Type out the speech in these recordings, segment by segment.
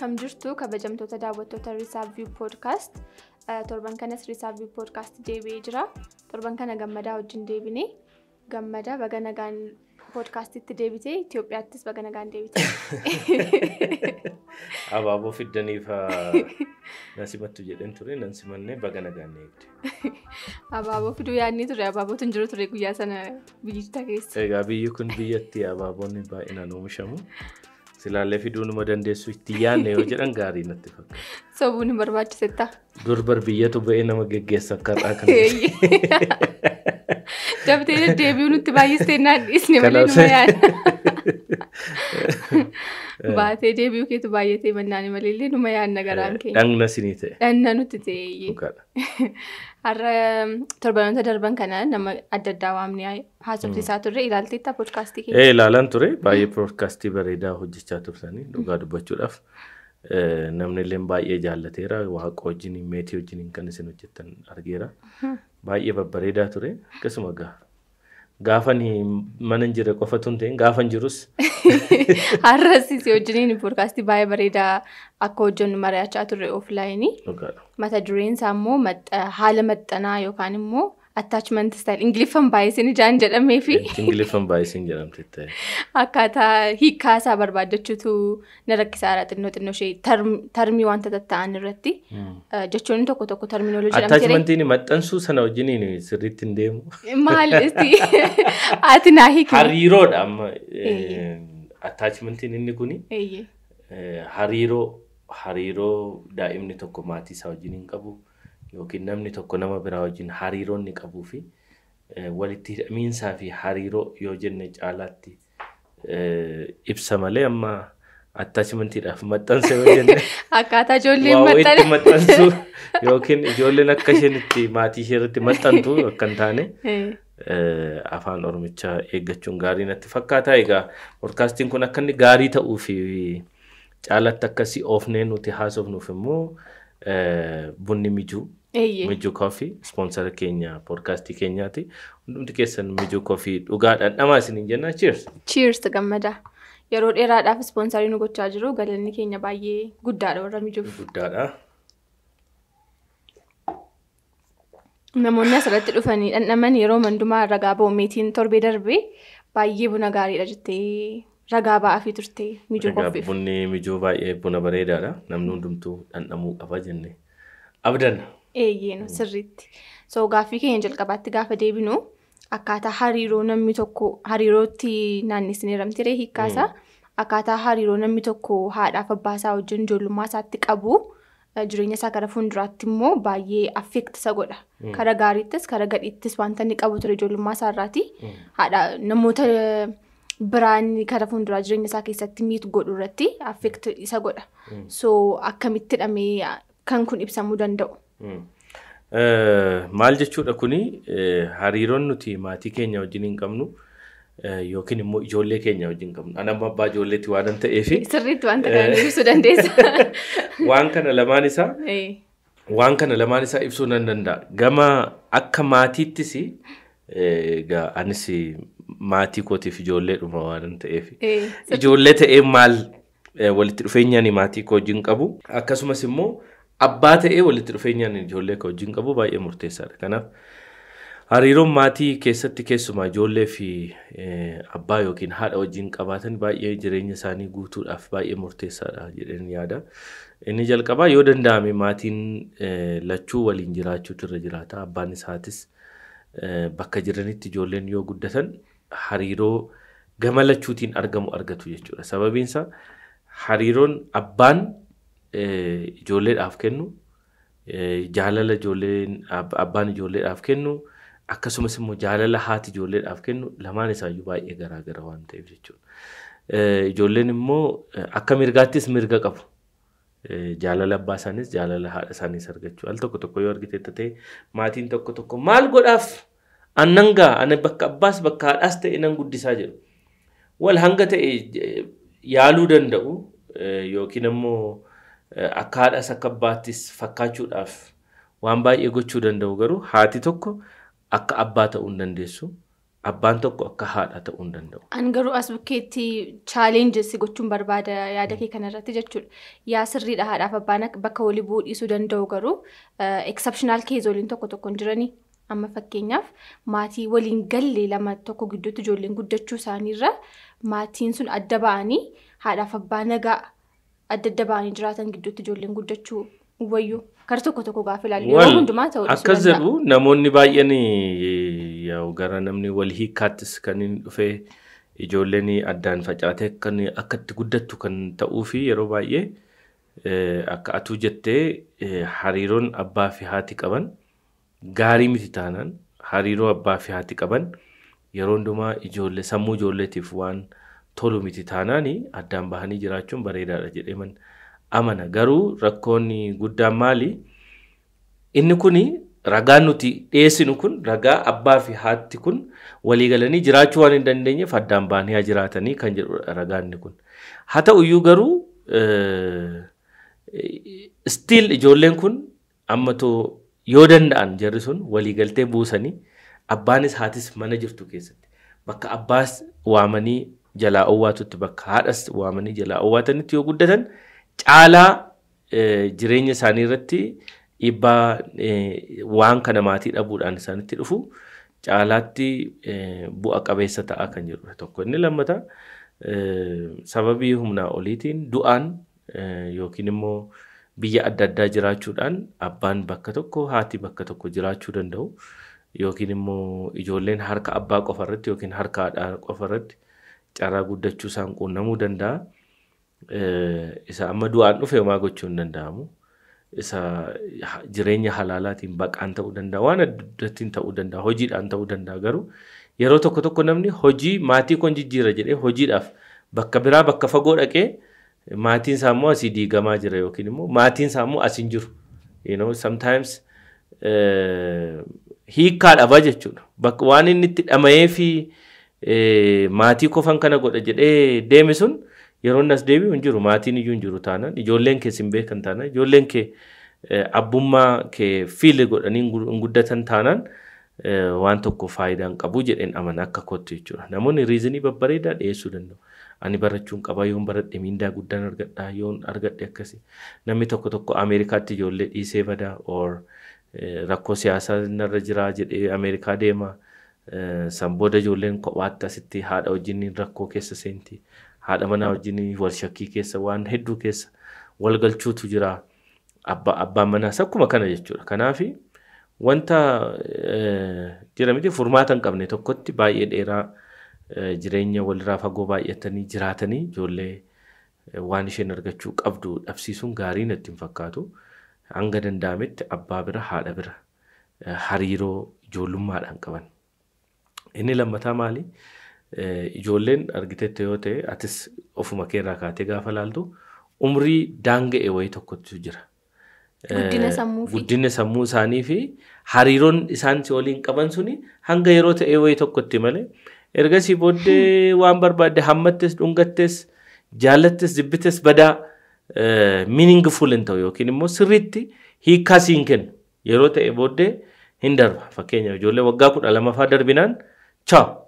kam jirtu kabajamtoota daawwattoota Riisaavii Poodkaast. Torban kanas Riisaavii Poodkaast deebi'ee jira. Torban kana gammadaa wajjin deebine gammada baga nagaan poodkaastitti deebite Itoophiyaattis baga nagaan deebite. Abaaboo fiddaniif na simattu jedheen ture nan simannee baga nagaan eegde. Abaaboo fiduu yaadni ture abaabootu hin jiru ture guyyaa sana biyyicha keessa. Egaa biyyi kun biyyatti abaaboonni baay'inaan oomishamu. Silaallee fiduunuma dandeessu itti yaadne yoo jedhan gaarii natti fakkaata. Sabuun hin barbaachisetta. Durbar biyyatu ba'ee nama geggeessa karraa kan. Dabtee deddeebi'uu nutti baay'istee naan dhiisne malee numa yaadna. Baatee deebi'uu keetu baay'atee mannaan malee illee numa yaadna garaan keenya. Dhagna sinii ta'e. Dhagna nutti ta'e. har'a torbanoota darban kana nama adda addaa waamne waamnee isaa turre ilaalteetta poodkaastii Ee ilaalan ture baay'ee poodkaastii bareedaa hojjechaa tursanii dhugaa dubbachuudhaaf namni illee baay'ee jaallateera waaqa wajjin meetii wajjin kan isin hojjetan argeera baay'ee babbareedaa ture akkasuma gaha. Gaafan mana hin jirre qofatu gaafan jirus. si hojjiniin poodkaastii baay'ee bareedaa akka hojjennu mari'achaa turre ooflaayinii. Mata dureen isaa immoo haala maxxanaa yookaan immoo attachment style ingiliffan baay'isin ijaan jedhamee fi. Ingiliffan baay'isin jedhamti. Akkaataa hiikkaasaa barbaaddachuutu na rakkisaadha xinnoo xinnoo ishee tarmii wanta tatta'an irratti hmm. jechuun tokko tokko tarmiinoolojii jedhamti. Attachmentiin maxxansuu sana wajjiniin sirriitti hin deemu. Maal ati naa hiikaa. Hariiroodha amma attachmentiin inni kuni hariiroo hariiroo daa'imni tokko maatii isaa wajjiniin qabu. yookiin namni tokko nama biraa wajjin hariiroo inni qabuu fi walitti hidhamiinsaa fi hariiroo yoo jenne caalaatti ibsa malee amma attachmentiidhaaf maxxansa yoo jenne. Akkaataa ijoolleen maxxane. maxxansu yookiin ijoolleen akka isheen itti maatii ishee irratti maxxantu akkan taane afaan oromichaa eeggachuun gaarii natti fakkaata. Egaa podkaastiin kun akka inni gaarii ta'uu fi caalatti akkasii oofnee nuti haasofnuuf immoo bunni mijuu Mijju Koffii ispoonsara keenya poodkaastii keenyaati. hundumtu keessan mijju Koffii dhugaa dhandhamaa isiniin jenna. Cheers! Cheers! Gammada. Yeroo dheeraadhaaf ispoonsaarii nu gochaa jiru galanni keenya baay'ee guddaadha warra mijuuf. Guddaadha. Namoonni asirratti dhufanii dhandhaman yeroo mandumaa ragaa meetiin torbee darbee baay'ee buna gaariidha jettee ragaa ba'aafii turte mijuu qophiif. Bunni mijuu baay'ee buna bareedaadha. Namni hundumtuu dhandhamuu qaba jennee abdan. eeyyeen sirriitti soo gaaffii keenya jalqabaatti gaafa deebinu akkaataa hariiroo namni tokko hariirootti naanneessanii ramtiree hiikkaasaa mm. akkaataa hariiroo namni tokko haadhaaf abbaasaa wajjin ijoollummaa isaatti qabu eh, jireenya isaa gara fuulduraatti immoo baay'ee affeektisa godha. Mm. Kara gaariittis kara gadittis wanta inni qabu ture ijoollummaa isaarraati mm. haadha namoota. Eh, Biraan karaa fuulduraa jireenya isaa keessatti miitu godhu irratti affeekti isa godha. So akkamitti hidhamee kan kun ibsamuu danda'u? Hmm. Eh, maal jechuudha kuni eh, hariiroon nuti maatii keenya wajjin hin qabnu eh, yookiin immoo ijoollee keenya wajjin qabnu. Ana amma abbaa ijoolleetti Waan kana lamaan isaa waan kana lamaan isaa ibsuu nan danda'a. gamaa akka maatiittis egaa anis maatii kootiif ijoolleedhuma waanan ta'eefi. Ijoollee ta'ee maal walitti dhufeenya ani maatii koo wajjin qabu. Akkasumas immoo abbaa ta'ee walitti dhufeenyaan ijoollee akka wajjin qabu baay'ee murteessaadha. Kanaaf hariiroon maatii keessatti keessumaa ijoollee fi abbaa yookiin haadha wajjin qabaatan baay'ee jireenya isaanii guutuudhaaf baay'ee murteessaadha jedheen yaada. Inni jalqabaa yoo danda'ame maatiin lachuu waliin jiraachuutu irra jiraata. Abbaan isaatis bakka jiranitti ijoolleen yoo guddatan hariiroo gama lachuutiin argamu argatu jechuudha. Sababiinsa hariiroon abbaan ijoolleedhaaf kennu jaalala ijoolleen abbaan ijoolleedhaaf kennu akkasumas immoo jaalala haati ijoolleedhaaf kennu lamaan isaayyuu baay'ee garaagara waan ta'eef jechuudha. Ijoolleen immoo akka mirgaattis mirga qabu. Jaalala abbaa isaaniis jaalala haadha isaaniis argachuu al tokko tokko yoo argite ta'e maatiin tokko tokko maal godhaaf annan gaa ani bakka abbaas bakka haadhaas ta'e nan guddisaa jedhu wal hanga ta'e yaaluu danda'u yookiin immoo. akka haadhas akka abbaattis fakkaachuudhaaf waan baay'ee gochuu danda'u garuu haati tokko akka abbaa ta'uu hin dandeessu. Abbaan tokko akka haadha ta'uu hin danda'u. An garuu as bukkeetti chaalenjii gochuun barbaada yaada kee kanarratti jechuudha. Yaa sirriidha haadhaaf abbaan bakka walii bu'uu danda'u garuu eksepshinaal waliin tokko tokko hin jiranii. Amma fakkeenyaaf maatii waliin galle lama tokko gidduutti ijoolleen guddachuu isaaniirra maatiin sun adda ba'anii haadhaaf abbaa nagaa adda adda ba'anii jiraatan gidduutti ijoolleen guddachuu wayyu kar tokko tokko gaafa ilaalle yeroo hundumaa ta'uu dhiisuu akka jedhu namoonni baay'een gara namni wal hiikkaattis kan hin dhufe ijoolleen addaan facaatee kan akka itti guddattu kan ta'uu fi yeroo baay'ee akka atuu jettee hariiroon abbaa fi haati qaban gaarii miti taanaan hariiroo abbaa fi haati qaban yeroo hundumaa ijoollee sammuu ijoolleetiif waan. tolu miti taanaani addaan bahanii jiraachuun bareedaadha jedhee amana. Garuu rakkoonni guddaan maali? Inni kuni ragaan nuti dhiheessinu kun ragaa abbaa fi haatti kun waliigalanii jiraachuu waan hin dandeenyeef addaan bahanii haa jiraatanii kan jedhudha ragaan kun. Haa ta'uyyuu garuu stiil ijoolleen kun ammatoo yoo danda'an jarri sun waliigaltee buusanii abbaanis haatis mana jirtu keessatti bakka abbaas waamanii jalaa owwaatutti bakka haadhas waamanii jalaa owwaatanitti yoo guddatan caalaa jireenya isaanii irratti dhiibbaa waan kana maatii dhabuudhaan isaanitti dhufu caalaatti bu'a qabeessa ta'a kan jiru tokko. Inni lammata sababii humnaa oliitiin du'aan yookiin immoo biyya adda addaa jiraachuudhaan abbaan bakka tokko haati bakka tokko jiraachuu danda'u yookiin immoo ijoolleen harka abbaa qofa irratti yookiin harka haadhaa qofa irratti. carraa guddachuu isaan quunnamuu danda'a. Isa amma du'aan dhufe homaa gochuu hin danda'amu. Isa jireenya halaalaatiin baqaan ta'uu danda'a. Waan addattiin ta'uu danda'a. Hojiidhaan ta'uu danda'a garuu yeroo tokko tokko namni hojii maatii koon jijjiira jedhee hojiidhaaf bakka biraa bakka fagoo dhaqee maatiin isaa immoo asii diigamaa jira yookiin immoo maatiin isaa immoo asiin jiru. You know, sometimes hiikkaa dhabaa jechuudha. waan inni itti dhama'ee fi maatii qofan kana godha jedhee deeme sun yeroon as deebi'u hin jiru maatiin iyyuu hin jiru taanaan ijoolleen kees hin beekan taanaan ijoolleen kee abbummaa kee fiile godhanii hin guddatan taanaan waan tokko faayidaan qabu jedheen aman akka kottu jechuudha. Namoonni riizinii babbareedaa dhiyeessuu danda'u. Ani barachuun qaba yoon baradhe miindaa guddaan argadha yoon argadhe akkasi. Namni tokko tokko Ameerikaatti ijoollee dhiisee badaa or rakkoo siyaasaa narra jiraa jedhee Ameerikaa deemaa. san booda ijoolleen kophaatti asitti haadha wajjin rakkoo keessa seenti. Haadha manaa wajjin wal shakkii keessa waan hedduu keessa wal galchuutu jira. Abbaa Abbaan manaas akkuma kana jechuudha. Kanaaf wanta jira miti furmaata hin qabne tokkotti baay'ee dheeraa jireenya walirraa fagoo baay'atanii jiraatanii ijoollee waan isheen argachuu qabdu dhabsiisuun gaarii natti hin fakkaatu. Hanga danda'ametti abbaa bira haadha bira hariiroo ijoollummaadhaan qaban. Inni lammataa maali? Ijoolleen argitetti yoo ta'e atis ofuma keerraa kaatee gaafa laaltu umrii daanga'e wayii tokkotti jira. Guddina sammuu isaanii fi hariiroon isaan si waliin qaban suni hanga yeroo ta'e wayii tokkotti malee ergasii booddee waan barbaadde hammattes dhungattes jaallattes zibbites badaa miiningful hin ta'u yookiin immoo sirriitti hiikkaa siin kennu yeroo ta'e booddee hin darba. fakkeenyaaf ijoollee waggaa kudha lamaffaa darbinaan Chao.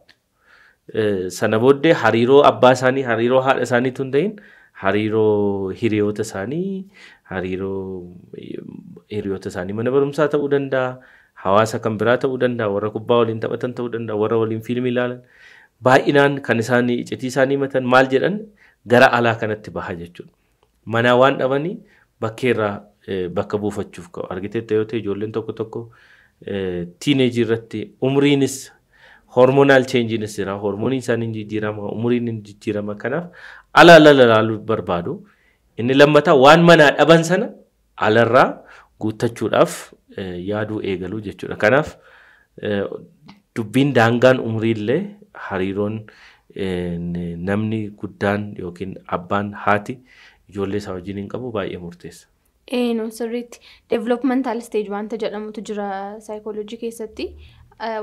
Sana booddee hariiroo abbaa isaanii, hariiroo haadha isaaniitu hin ta'in hariiroo hiriyoota isaanii, hariiroo hiriyoota isaanii mana barumsaa ta'uu danda'a. Hawaasa kan biraa ta'uu danda'a. Warra kubbaa waliin taphatan ta'uu danda'a. Warra waliin fiilmii ilaalan. Baay'inaan kan isaanii iccitii isaanii himatan maal jedhan gara alaa kanatti baha jechuudha. Manaa waan dhabanii bakkeerraa bakka buufachuuf ka'u. Argiteetta yoo ta'e ijoolleen tokko tokko tiineejii irratti umriinis hormonal changees jira hormooniin isaanii jijjiirama umuriin jijjiirama kanaaf ala ala barbaadu inni lammataa waan manaa dhaban sana alarraa guuttachuudhaaf eh, yaaduu eegaluu jechuudha kanaaf eh, dubbiin daangaan umuriillee hariiroon eh, namni guddaan yookiin abbaan haati ijoollee isaa wajjin hinqabu qabu baay'ee murteessa. Ee sirriitti developmental stage wanta jedhamutu jira saayikooloojii keessatti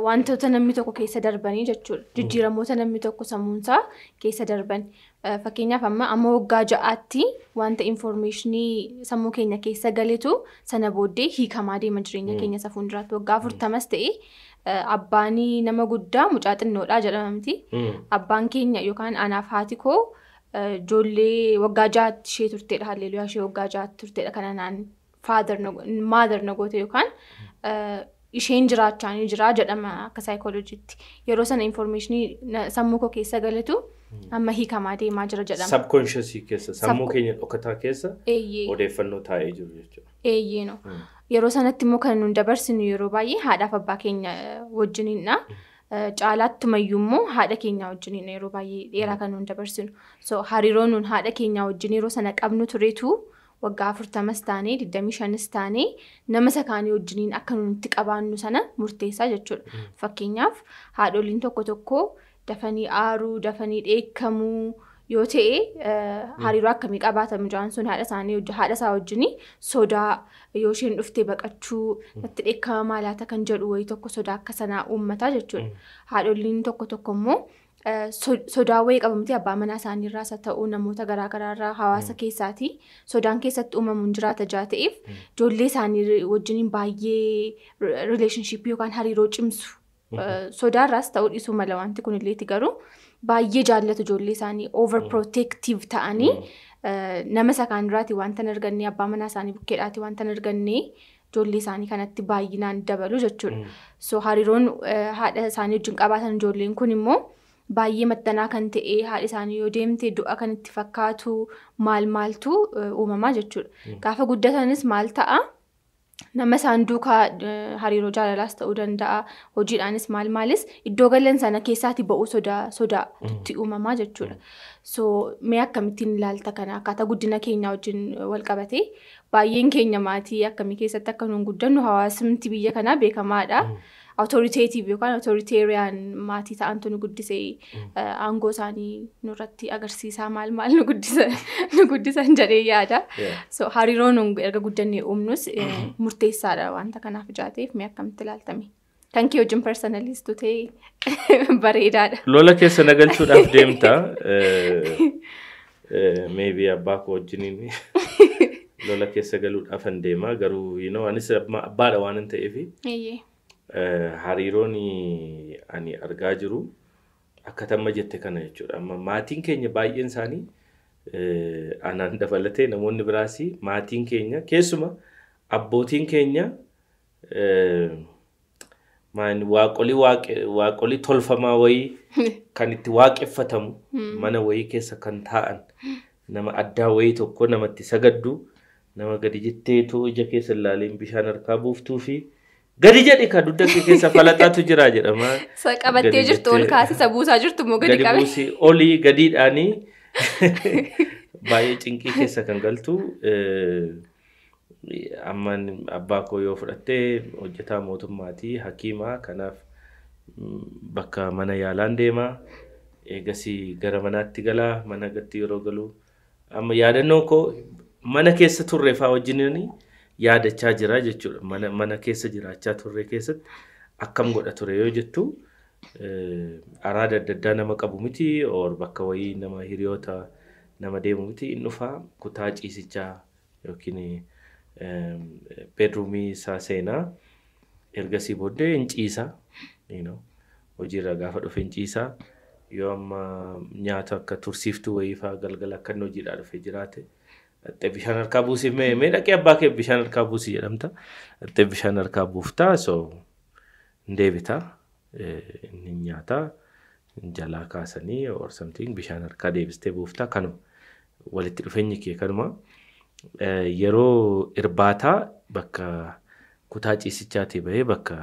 wantoota namni tokko keessa darbanii jechuudha. Jijjiiramoota namni tokko sammuunsaa keessa darban. Fakkeenyaaf amma amma waggaa ja'aatti wanta infoormeeshinii sammuu keenya keessa galetu sana booddee hiikamaa deema jireenya hmm. keenya isa fuulduraatti. Waggaa furtamas ta'e abbaan nama guddaa mucaa xinnoodhaa jedhamamti. Hmm. Abbaan keenya yookaan anaaf haati koo ijoollee waggaa ja'aatti ishee turteedha halleeluyyaa ishee waggaa ja'aatti turteedha kana naan faadar maadar nagoota yookaan hmm. isheen jiraachaa ni jira jedhama akka saayikooloojiitti. Yeroo sana infoormeeshinii sammuu keessa galatu hmm. amma hiikamaa deemaa jira jedhama. Sabkoonsheesii keessa sammuu keenya dhokataa keessa odeeffannoo taa'ee jiru jechuudha. Eeyyee hmm. Yeroo sanatti immoo kan nuyi dabarsinu yeroo baay'ee haadhaaf abbaa keenya eh, wajjiniidha. Hmm. Eh, Caalaattumayyuu immoo haadha keenyaa wajjiniidha yeroo baay'ee dheeraa kan nuyi dabarsinu. Hariiroo nuyi haadha keenyaa wajjin yeroo sana qabnu turetu. waggaa afurtamas taanee digdamii shanis taanee nama sakaanii wajjiniin akka itti qabaannu sana murteessaa jechuudha. Hmm. Fakkeenyaaf haadholiin tokko tokko dafanii aaruu dafanii dheekkamuu yoo ta'e eh, hmm. hariiroo akkamii qabaata mucaan sun haadha isaanii haadha isaa wajjini sodaa yoo isheen dhuftee baqachuu hmm. natti dheekkama maalaata kan jedhu wayii tokko sodaa akka sanaa uummata jechuudha. Haadholiin tokko tokko immoo sodaa wayii qabamuti abbaa manaa isaanii irraas ta'uu namoota garaagaraa irraa hawaasa mm. keessaati sodaan keessatti uumamuun jiraata jaa ta'eef mm. ijoollee isaanii wajjiniin baay'ee rileeshinshiippii yookaan hariiroo cimsu. Mm-hmm. Sodaarraas ta'uu dhiisuu mala wanti kunilleeti garuu baay'ee jaallatu ijoollee isaanii over protective mm. ta'anii nama isa kaaniraatii wanta hin abbaa manaa isaanii bukkeedhaatii wantan argannee ijoollee isaanii kanatti baay'inaan dabalu jechuudha. hariiroon haadha isaanii wajjin qabaatan ijoolleen kun immoo. baay'ee maxxanaa kan ta'e haadha isaanii yoo deemte du'a kan itti fakkaatu maal maaltu e, uumamaa jechuudha. Hmm. Gaafa guddatanis maal ta'a nama isaan duukaa e, hariiroo jaalalaas ta'uu danda'a hojiidhaanis maal maalis iddoo galan sana keessaati ba'uu sodaa sodaa sodaatti hmm. uumamaa jechuudha. Hmm. So mee akkamittiin ilaalta kana akkaataa guddina keenyaa wajjin e, walqabate baay'een keenya maatii akkamii keessatti akka nun guddannu hawaasumti biyya kanaa beekamaadha. awtoriteetiif yookaan awtoriteeriyaan maatii ta'antu nu guddisee mm. eh, aangoo isaanii irratti agarsiisaa maal maal nu guddisan jedhee yaada. So hariiroo nu erga guddannee uumnus eh, mm-hmm. murteessaadha wanta kanaaf ijaateef mee akkamitti ilaaltame? Kan wajjin personalistuu bareedaadha. Lola keessa nagalchuudhaaf deemta. Eh, Meebii abbaa koo wajjiniin lola keessa galuudhaaf deema garuu anis abbaadha waan hin ta'eef. hariiroon ani argaa jiru akka tamma jette kana jechuudha. Maatiin keenya baay'een isaanii anaan dabalatee namoonni biraas maatiin keenya keessuma abbootiin keenya waaqolii tolfamaa wayii kan itti waaqeffatamu mana wayii keessa kan taa'an nama addaa wayii tokko namatti sagaddu nama gadi jettee ija keessa ilaaleen bishaan harkaa buuftuu fi. Gadi jedhi kan dugda keessa falaxaatu jira jedhama. Qabattee jirtu ol kaasisa buusaa jirtu immoo gadi qabe. Gadi buusii olii gadiidhaanii baay'ee cinqii keessa kan galtu. Ammaan abbaa koo yoo fudhattee hojjetaa mootummaati hakiimaa ah, kanaaf mm, bakka mana yaalaan deemaa eegasii eh, gara manaatti galaa mana gatti yeroo galu amma koo mana keessa turreefaa wajjiniin yaadachaa jira jechuudha. Mana, mana keessa jiraachaa turre keessatti akkam godha ture yoo jettu araada adda addaa nama qabu miti or bakka wayii nama hiriyoota nama deemu miti inni dhufaa kutaa ciisichaa yookiin beedruumii isaa seenaa ergasii booddee hin ciisa. Hojiirra gaafa dhufe hin ciisa. Yoo amma nyaata akka tursiiftuu wayiifaa galgala akka inni hojiidhaa dhufe jiraate. Dhattee bishaan harkaa buusii mee mee abbaa kee bishaan harkaa buusii jedhamta. Dhattee bishaan harkaa buuftaa so hin Inni e, nyaata jalaa kaasanii or something bishaan harkaa deebistee buuftaa kanuma. Walitti dhufeenyi kee kanuma. Yeroo irbaataa bakka kutaa ciisichaatii bahee bakka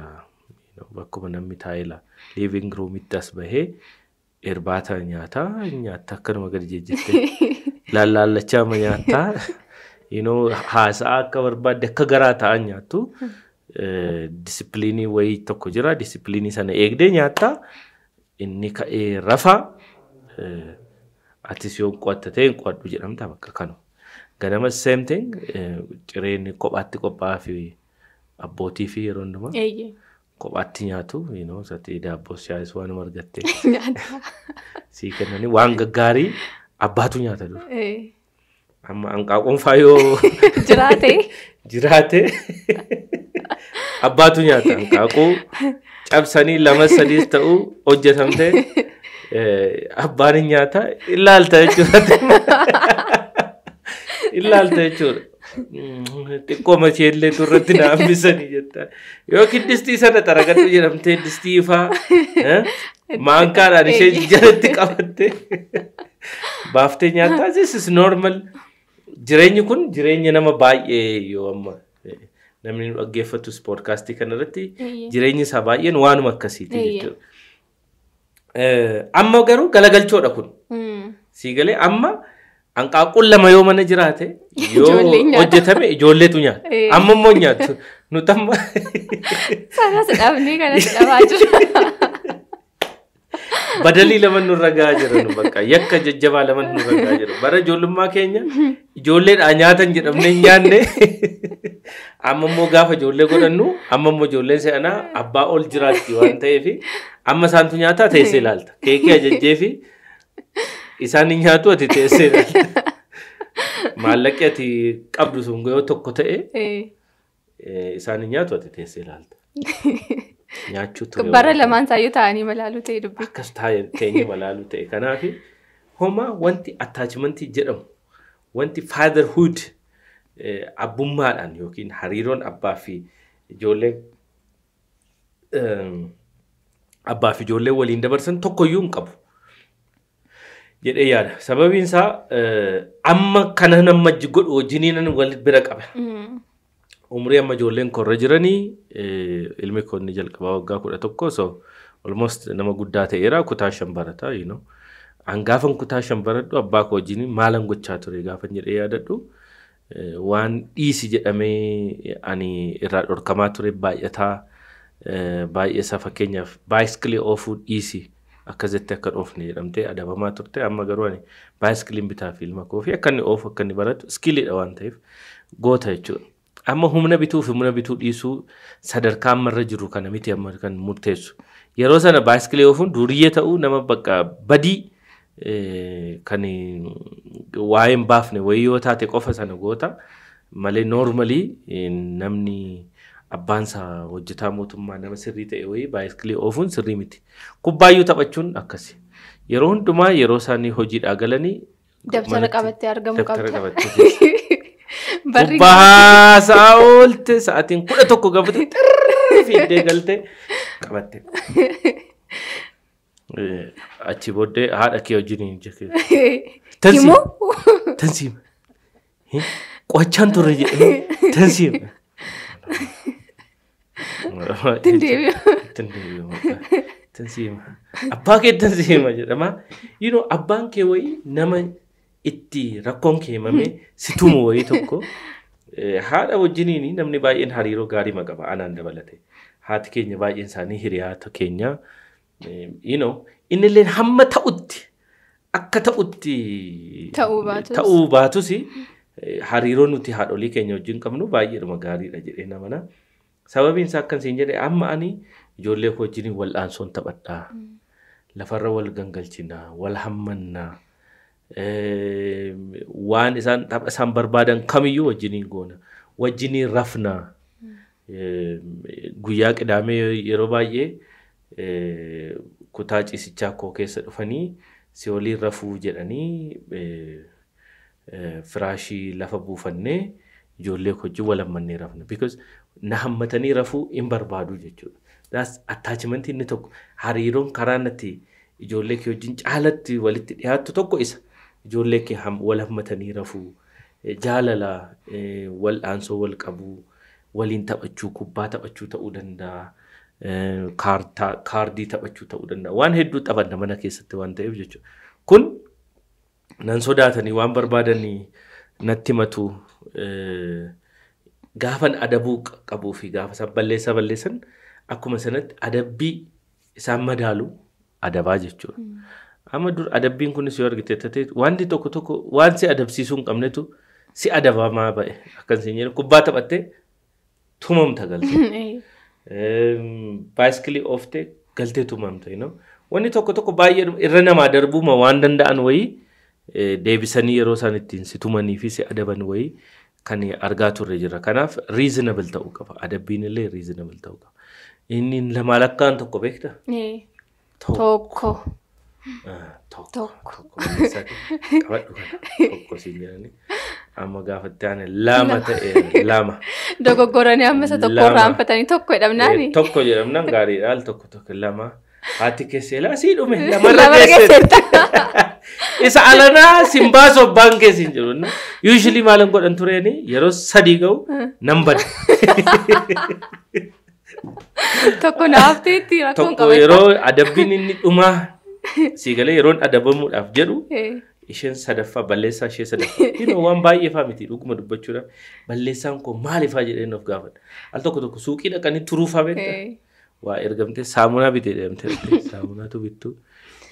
bakkuma namni taa'eela liivingi ruumittas bahee irbaata nyaata nyaatta akkanuma gadi jejjettee. lallaallachaa ma yinoo haasaa akka barbaadde akka garaa ta'an nyaattu disipiliinii wayii tokko jira disipiliinii sana eegdee nyaattaa inni ka'ee rafa atis yoo qo'attatee hin qo'adhu jedhamta bakka kanu. Ganama seemtiin cireenni kophaatti qophaa'aa fi abbootii fi yeroo hundumaa. kophaatti nyaatu daabboo shaayis waanuma argattee sii kennanii waan gaggaarii abbaatu nyaata dura. Amma hanqaaquun faayoo. Jiraate. Jiraate. Abbaatu nyaata hanqaaquu cabsanii lama sadiis ta'u hojjetamte abbaan hin nyaata ilaalta jechuudha. Ilaalta jechuudha. Xiqqoo mashee illee turratti na hambisanii jetta. Yookiin distii sana xaragadhu jedhamtee distii ifaa maankaadhaan ishee jalatti qabatte. baaftee nyaattaa this is normal. Jireenyi kun jireenya nama baay'ee yoo amma eh, namni nu dhaggeeffatus poodkaastii irratti jireenyi isaa baay'een waanuma akkasiiti eh, Amma garuu galagalchoodha kun. Hmm. Sii galee amma hanqaaquun lama yoo mana jiraate yoo hojjetame ijoolleetu nyaata. Amma immoo nyaatu nuti amma. kanatti badalii lama nurra gahaa jiran bakka yakka jajjabaa lama nurra gahaa jiru bara ijoollummaa keenya ijoolleedhaa nyaatan jedhamne hin nyaanne amma gaafa ijoollee godhannu amma immoo ijoolleen se'anaa abbaa ol jiraatti waan ta'eef amma isaantu nyaataa teessee ilaalta keekee ajajjee fi isaan hin nyaatu ati teessee ilaalta maallaqi ati qabdu sun yoo tokko ta'e isaan hin nyaatu ati teessee ilaalta. nyaachuu ture. Bara lamaansaayyu taa'anii malaaluu ta'e dubbii. Akkas teenye malaaluu ta'e. Kanaaf homaa wanti attaachimentii jedhamu wanti fatherhood abbummaadhaan yookiin hariiroon abbaa fi ijoollee abbaa fi ijoollee waliin dabarsan tokkoyyuu hin qabu. jedhee yaada. sababiinsaa amma kana namma godhu wajjiniin wal bira qaba. umrii amma ijoolleen korra jiranii ilmi koo inni jalqabaa waggaa kudha tokko so almost nama guddaa ta'eera kutaa shan barataa you know. Hangaafan kutaa shan baradhu abbaa koo wajjin maalan gochaa ture gaafan jedhee yaadadhu waan dhiisi jedhamee ani irraa dhorkamaa ture baay'ataa baay'ee isaa fakkeenyaaf baayiskilii oofuu dhiisi. akkas jettee akka dhoofne jedhamtee adabamaa turte amma garuu ani baayiskiliin bitaa fi ilma koo fi akka inni oofu akka inni baratu iskiliidha waan ta'eef goota jechuudha. amma humna bituuf humna bituu dhiisuu sadarkaa irra jiru kana miti amma kan murteessu. Yeroo sana baayiskilee oofuun duriyyee ta'uu nama bakka badii eh, kan waa'een baafne wayii yoo taate qofa sana goota malee noormalii eh, namni abbaansaa hojjetaa mootummaa nama sirrii ta'e wayii baayiskilee oofuun sirrii miti. Kubbaayyuu taphachuun akkasi. Yeroo hundumaa yeroo isaanii hojii galanii. Dabtara qabattee argamu qabda. Baasaa oolte sa'aatiin kudha tokko gaafate fiiddee galtee qabatte. Achi booddee haadha kee wajjin hin jechuu. Tansiima. Tansiima. Qo'achaan turre jedhee tansiima. Tansiima. Abbaa kee tansiima jedhama. Abbaan kee wayii nama itti rakkoon keemame si tumu wayii tokko haadha wajjiniin namni baay'een hariiroo gaarii maqaba anaan dabalate. Haati keenya baay'een isaanii hiriyaa keenya innilleen hamma ta'utti akka ta'utti ta'uu baatus hariiroo nuti haadholii keenya wajjin qabnu baay'eedhuma gaariidha jedhee namana. Sababiin isaa akkansiin jedhe amma ani ijoollee koo wajjiniin wal'aansoon taphadhaa lafarra wal gangalchinaa wal hammannaa. waan isaan tapha isaan barbaadan kamiyyuu wajjiniin goona. Wajjiniin rafna. Guyyaa qidaamee yeroo baay'ee kutaa ciisichaa koo keessa dhufanii si waliin rafuu jedhanii firaashii lafa buufannee ijoollee kojjii walammannee rafna. Because na hammatanii rafuu hin barbaadu jechuudha. That's attachment inni tokko hariiroon karaa natti ijoollee kee wajjin caalatti walitti dhiyaattu tokko isa. ijoollee kee wal hammatanii rafuu eh, jaalala eh, wal wal qabuu waliin taphachuu kubbaa taphachuu ta'uu danda'a. Eh, kaardii taphachuu ta'uu danda'a. Waan hedduu taphanna mana keessatti waan ta'eef jechuudha. Kun naan sodaatanii waan barbaadanii natti matuu gaafan adabuu qabuu fi gaafa isaan balleessaa balleessan akkuma sanatti adabbii isaan madaalu adabaa jechuudha. Hmm. Amma dur adabbiin kunis yoo argitee taate wanti tokko tokko waan si adabsisuu hin qabnetu si adabamaa ba'e akkan isin jedhu kubbaa taphattee tumamta galtee. Baayiskilii ooftee galtee tokko tokko baay'ee irra namaa darbuma waan danda'an wayii e, deebisanii yeroo isaan ittiin si tumanii fi si adaban wayii kan argaa turre jira. Kanaaf reasonable ta'uu qaba. Adabbiin illee ta'uu Inni lamaa lakkaan tokko beektaa? Tokko. tokko tokko siin jiranii amma gaafa itti aane ta'e laama. Dogoggoranii amma isa tokko irraa hanfatanii tokko jedhamnaani. Tokko jedhamnaan gaariidha tokko tokko lama haati keessee laa sii dhume lamarra keessee isa alaanaa simbaas obbaan keessa hin jiru. Usually maalan godhan tureeni yeroo sadii ga'u nan bada. Tokko naaf ta'etti rakkoon qabata. Tokko yeroo adabbiin inni dhumaa. Siigalee yeroon adabamuudhaaf jedhu eh. isheen sadaffaa balleessaa ishee sadaffaa. Dinoo waan baay'ee faa miti dhuguma dubbachuudhaan balleessaan kun maalifaa jedhee of gaafadha. Al tokko tokko suuqii dhaqanii turuufaa beektaa. Eh. Waa ergamtee saamunaa bitee deemtee saamunaatu bittu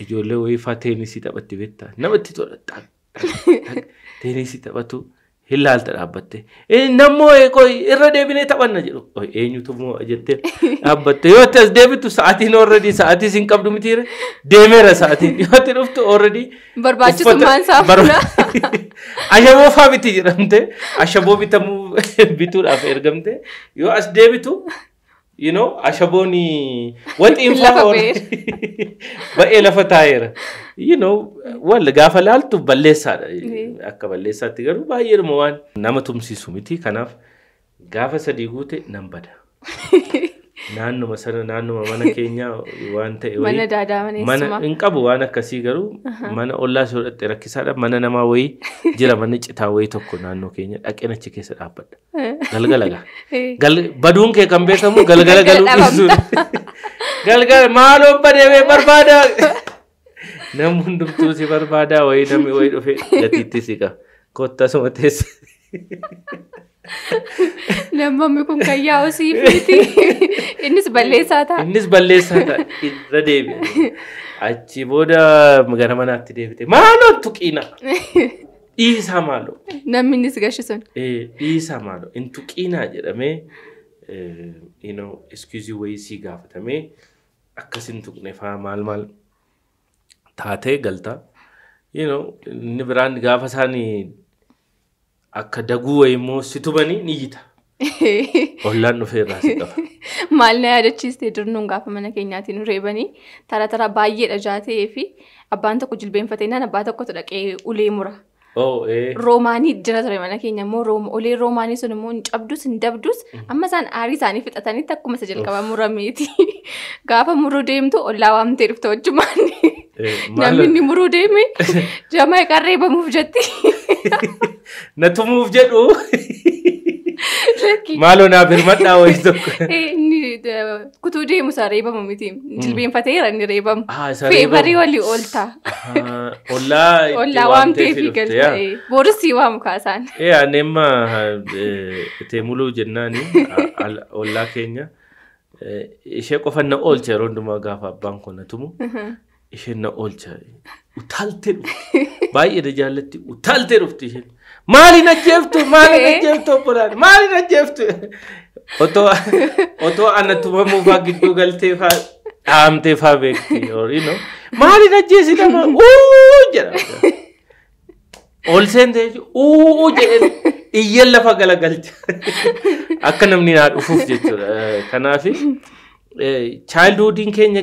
ijoollee e wayii faa teenisii taphatti beektaa namatti tola Hillaalta dhaabbatte. namoo Nammoo irra deebinee taphanna jedhu. Eenyutu moo jettee dhaabbatte. Yoo ta'es deebitu sa'aatiin already sa'aatii siin qabdu mitiire deemeera sa'aatiin. Yoo ta'e dhuftu already. Barbaachisummaan isaa fuula. Ashaboo faa biti jedhamte. Ashaboo bitamuu bituudhaaf ergamte. Yoo as deebitu you know, ashabooni wanti hin baay'ee eh, lafa taayeera. You know, wal gaafa laaltu balleessaadha. Akka balleessaatti garuu baay'eedhuma waan nama tumsiisu miti. Kanaaf gaafa sadii guute nan bada. naannuma sana naannuma mana keenyaa waan ta'e wayii mana hin qabu waan akkasii garuu mana ollaa soodhatte rakkisaadha mana namaa wayii jira manni citaa wayii tokko naannoo keenya dhaqeen achi keessa dhaabbadha eh. galgalaga eh. baduun kee kan beekamu galgala galuu ibsuudha galgala maaloon badeemee barbaada namni hundumtuu si barbaada wayii namni wayii dhufee gatiitti siqa kottasuma teessa. Namni kun kan yaa'u siifiti. Innis balleessaa ta'a. Innis balleessaa ta'a. Irra deebi'e. Achi booda gara manaatti deebite. Maaloo tuqiina. Dhiisaa maaloo. Namni innis gashisan. Dhiisaa maaloo. In tuqiinaa jedhamee iskuuzii wayii gaafatamee akkas hin tuqne fa'aa maal maal taatee galtaa. Inni biraan gaafa isaanii akka daguu wayii immoo si tubanii ni jita. Ollaan dhufee irraa si qaba. Maal na yaadachiiste durnuun gaafa mana keenyaatiin reebanii tara tara baay'eedha jaatee fi abbaan tokko jilbeenfatee abbaa tokkotu dhaqee ulee mura. Oh, eh. Roomaanii jira ture mana keenya immoo ulee roomaanii sun immoo hin cabdus hin dabdus mm. amma isaan aarii isaanii fixatanitti akkuma isa jalqaba murameeti. Gaafa muruu deemtu ollaa waamtee dhufte wajjumaan. Naam inni muruu deeme jama qarree reebamuuf jetti. Na tumuuf jedhu. Maaloo naaf hirmadhaa wayii tokko. Inni kutuu deemu isaa reebama miti. Jilbeenfateera inni reebamu. Feebarii walii oltaa. Ollaa itti waamtee fi galtee. Boorisii waamu kaasaan. Ee aanemma teemuluu muluu jennaani ollaa keenya. Ishee qofa na oolcha yeroo hundumaa gaafa abbaan kun tumu. isheen na oolcha utaaltee dhufti baay'ee na jaallatti utaaltee dhufti isheen maaliin otoo otoo ana faa gidduu galtee faa dhaamtee faa beekti uuu jedha ol seentee uuu lafa galagalcha akka namni naa dhufuuf jechuudha kanaafi chaayilduudiin keenya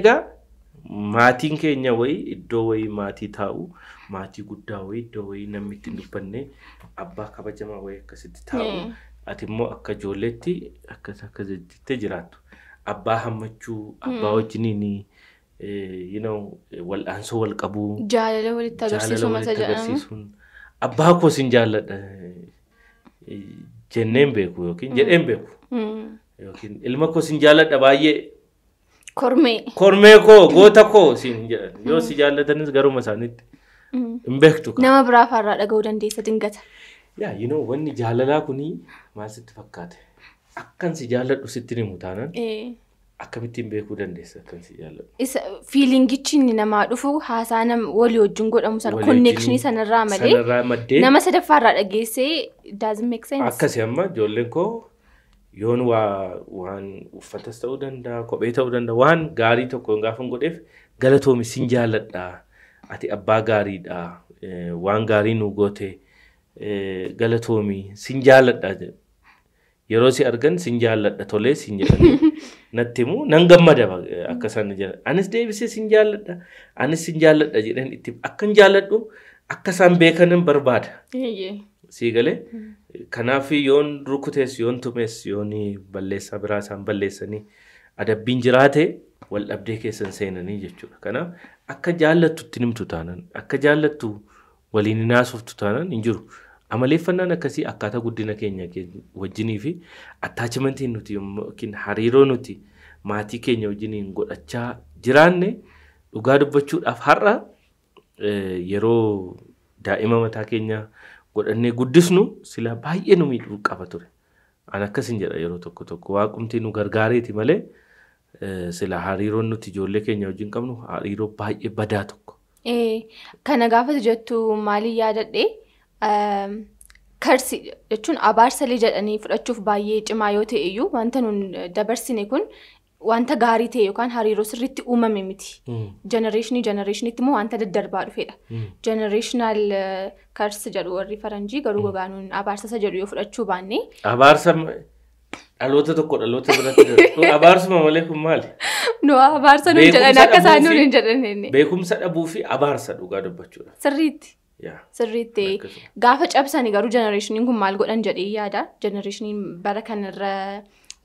maatiin keenya wayii iddoo wayii maatii taa'u maatii guddaa wayii iddoo wayii namni ittiin dubbanne abbaa kabajamaa wayii akkasitti taa'u ati immoo akka ijoolleetti akkas akka jajjattee jiraattu abbaa hammachuu abbaa mm. wajjiniin wal'aansoo wal qabuu jaalala walitti agarsiisuun abbaa koos hin jaalladha jenneen beeku yookiin mm. jedheen beeku mm. ilma koos hin jaalladha baay'ee. Kormee. Kormee koo goota koo siin jedhan yoo si jaallatanis garuma isaaniitti hin beektu. Nama biraa irraa dhaga'uu dandeessa dingata. Yaa you know wanni jaalalaa kunii maal sitti fakkaate? Akkan si jaalladhu sitti himu taanaan. Akkamittiin beekuu dandeessa Fiilingichin namaa dhufu haasaa walii wajjin godhamu sana konneekshinii sanarraa malee. Nama sadaffaarraa dhageessee doesn't make sense. Akkasi amma ijoolleen koo. yoon waa waan uffatas ta'uu danda'a, kophee ta'uu danda'a, waan gaarii tokko gaafan godheef galatoomi sin jaalladhaa Ati abbaa gaariidhaa Waan gaarii nu goote galatoomi sin jaalladha. Yeroo si argan sin jaalladha tolee sin jedhani. Natti immoo nan gammada akka isaan jedhan. Anis deebisee sin jaalladha. Anis sin jaalladha jedhan itti akkan jaalladhu akka isaan beekanan barbaada. sii galee. Hmm. Kanaaf yoon rukutees yoon tumees yoon balleessaa biraa isaan balleessanii adabbiin jiraate wal dhabdee keessan seenanii jechuudha. Kanaaf akka jaallattutti nimtu taanan akka jaallattu waliin naasoftu taanan hin jiru. Amaleeffannaan akkasii akkaataa guddina keenyaa wajjinii fi attaachimentiin nuti yookiin hariiroo nuti maatii keenya wajjiniin godhachaa jiraanne dhugaa dubbachuudhaaf har'a eh, yeroo daa'ima mataa keenyaa. godhannee guddisnu silaa baay'ee nu miidhuu qaba ture. An akkasin jedha yeroo tokko tokko waaqumti nu gargaareeti malee eh, silaa hariiroon nuti ijoollee keenya wajjin qabnu hariiroo baay'ee badaa tokko. Kana gaafatu jettu maaliin yaadadhee karsi jechuun abaarsalee jedhanii fudhachuuf baay'ee cimaa yoo ta'e wanta nun dabarsine kun wanta gaarii ta'e yookaan hariiroo sirriitti uumame miti. Jenereeshinii hmm. jenereeshiniitti immoo wanta daddarbaa dhufedha. Jenereeshinaal hmm. kars uh, jedhu warri faranjii garuu hmm. gogaanuun abaarsa isa jedhu yoo fudhachuu baanne. Abaarsa dhaloota tokko dhaloota biratti abaarsuma malee kun maali? Nu abaarsa nuyi jedhan akka isaan nuyi jedhan. Beekumsa dhabuu fi abaarsa dhugaa dubbachuudha. Sirriitti. Sirriitti gaafa cabsani garuu jenereeshiniin kun maal godhan jedhee yaada. Jenereeshiniin bara kanarra.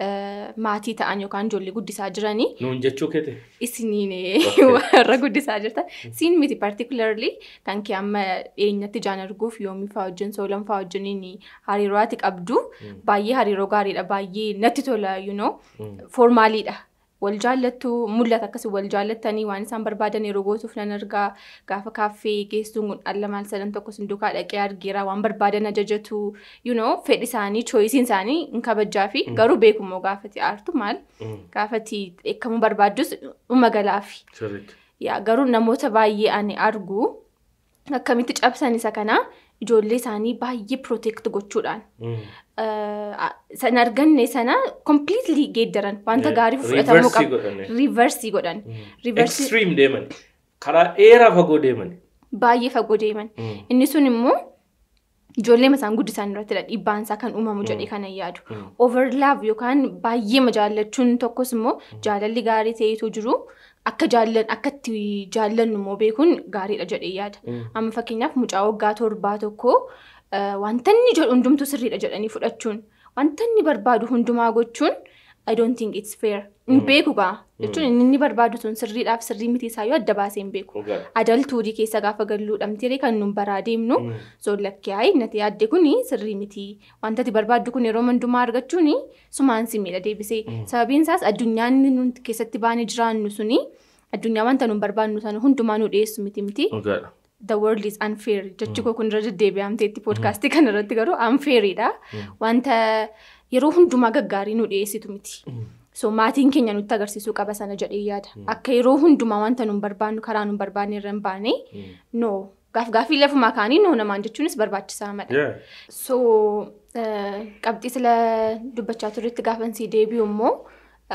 Eh, maatii ta'an yookaan ijoollee guddisaa jiranii. Nuun jechuu keete. Isiniin warra guddisaa jirtan. Hmm. Siin miti particularly kan kee amma dhiyeenyatti jaan arguuf yoomii fa'aa wajjin soolan fa'aa wajjiniin hariiroo ati qabdu hmm. baay'ee hariiroo gaariidha baay'ee natti tola you hmm. formaaliidha. wal jaallattuu mul'ata akkasii wal jaallattanii waan isaan barbaadan yeroo gootuuf nan argaa gaafa kaaffee geessuun mul'an lamaan sadan tokko sunduukaa dhaqee argeera waan barbaadan ajajatu fedhi isaanii choisiin isaanii kabajaa mm. garuu beekummoo gaafati aartu maal mm. gaafati eekkamuu barbaadus dhuma galaafi. Garuu namoota baay'ee ani argu akkamitti cabsan isa kanaa ijoollee isaanii baay'ee protect gochuudhaan. Hmm. San arganne sana completely geeddaran wanta gaarii fudhatamuu qabu. Riivarsii godhan. Hmm. Riivarsii deeman. Karaa dheeraa fagoo deeman. Baay'ee fagoo deeman. Hmm. Inni sun immoo. ijoollee isaan guddisaan irratti dhiibbaan isaa kan uumamu jedhee kanan yaadu. Overlaap yookaan baay'ee majaallachuun tokkos immoo jaalalli gaarii ta'etu jiru. akka jaallan akkatti jaallannu immoo beekuun gaariidha jedhee yaada. Mm. Amma fakkeenyaaf mucaa waggaa torbaa tokko uh, wanta inni jedhu hundumtuu sirriidha jedhanii fudhachuun wanta inni barbaadu hundumaa gochuun I don't think is fair. Hin mm. beeku gaa. Mm. Jechuun inni barbaadu sun sirriidhaaf sirrii miti yoo adda baasee hin beeku. Adaltuudii keessa gaafa galluudhamtiree kan nun baraa deemnu mm. soollakkee hayi nati yaadde kuni sirrii miti. Wanta ati barbaaddu kun yeroo hundumaa argachuun sumaan simeedha deebisee. Sababiin isaas addunyaan nun keessatti baanee jiraannu suni addunyaa wanta nun barbaadnu sana hundumaa nu dhiyeessu miti miti. The world is unfair. Jechi koo kun irra deddeebi'amtee poodkaastii kanarratti garuu unfairiidha. Wanta yeroo hundumaa gaggaarii nu dhiyeessitu miti. so maatiin keenya nutti agarsiisuu qaba sana jedhee yaada hmm. akka yeroo hundumaa wanta nu barbaannu karaa nu barbaanne irra hin baane hmm. noo gaaf gaafii lafumaa kaanii no namaan jechuunis barbaachisaa barbaachisamadha. so eh, qabxii sila dubbachaa turretti gaafan sii deebi'u immoo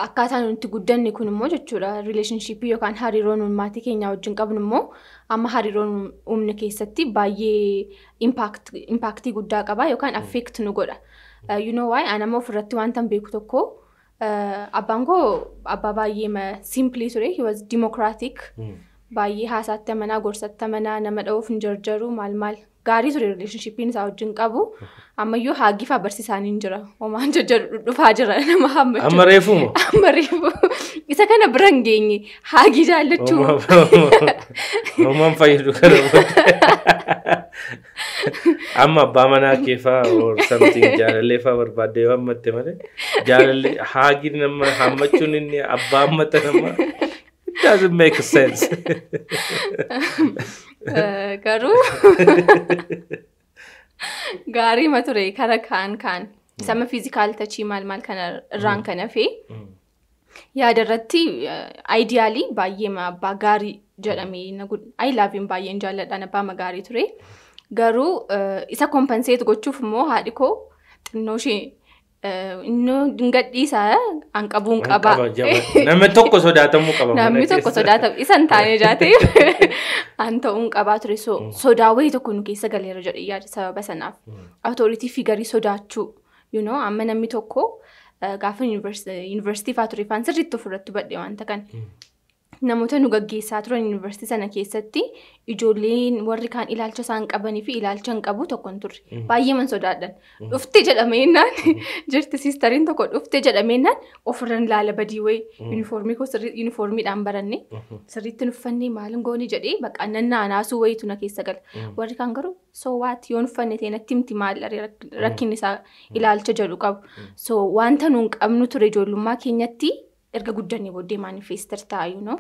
akkaataan nutti guddanne kun immoo jechuudha rileeshnshiippii yookaan hariiroon maatii keenyaa wajjin qabnu immoo amma hariiroon uumne keessatti baay'ee impaaktii guddaa qaba yookaan hmm. affeekti nu godha. Eh, you know why ofirratti wanta beeku tokko. Abbaan koo abbaa baay'ee simpli ture. Dimookiraatik. Baay'ee haasaatti amanaa, gorsatti amanaa, nama dha'uuf hin jarjaru maal maal gaarii ture riileeshishippiin isaa wajjin qabu. Ammayyuu haagii fi abarsi isaanii jira. Homaan jarjaru dhufaa jira nama Amma reefuuma? Isa kana bira hin geenye haagii jaallachuu. Homaan fayyadu kana booda. Amma abbaa manaa kee fa'aa samtiin barbaade fa'aa barbaaddee male malee haagi nama hammachuun inni abbaa hammata namaa doesn't make sense. Garuu gaarii ma ture kara kaan kaan sama fiizikaal tachii maal maal kana irraan kan hafee. Yaada irratti aayidiyaalii baay'ee abbaa gaarii jedhamee aayilaaviin baay'een jaalladhaan abbaa magaarii ture. Garuu isa kompanseet gochuuf immoo haadhi koo xinnoo ishee hin gadhiisaa hanqabuun qabaa. Namni tokko sodaatamuu qaba. Namni tokko sodaatamu isa hin taane jaatee an ta'uun qabaa ture. Sodaa wayii tokko nu keessa galeera jedhe yaada sababa sanaaf. Awutoooritii fi garii sodaachuu amma namni tokko gaafa yuunivarsiitii faaturii faan sirriitti ofirratti hubadhe wanta kan. namoota nu gaggeessaa turan yuunivarsiitii sana keessatti ijoolleen warri kaan ilaalcha isaan qabanii fi ilaalcha hin qabu tokko hin turre mm. baay'eeman sodaadhan mm. dhufte jedhameennaan mm. jirti sistariin tokko dhufte jedhameennaan ofirran laala badii wayii yuunifoormii koo yuunifoormiidhaan baranne mm-hmm. sirriitti nuffannee maaliin goone jedhee bakka nannaa naasuu wayiitu na keessa gala warri kaan garuu soo waati yoo nuffanne teenatti miti maal rakkinni isaa ilaalcha jedhu qabu soo wanta nuun qabnu ture ijoollummaa keenyatti. erga guddanni booddee maanifeestar ta'a yuunoo.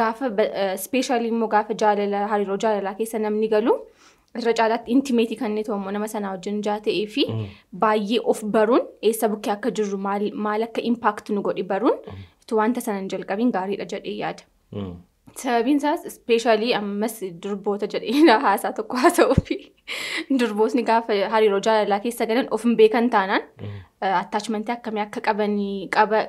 Gaafa ispeeshaalii eh, immoo gaafa jaalala hariiroo jaalalaa keessa namni galu irra caalaatti intimeetii kan inni nama sanaa wajjin jaa ta'ee fi mm. baay'ee of baruun eessa bukkee akka jirru maal akka impaakti nu godhi baruun mm. wanta sanan jalqabeen gaariidha jedhee yaada. Mm. Sababiin isaas ispeeshaalii ammas durboota jedhee haasaa tokko haa ta'uufi durbootni gaafa hariiroo jaalalaa keessa galan of hin beekan taanaan mm. eh, attaachimentii akkamii akka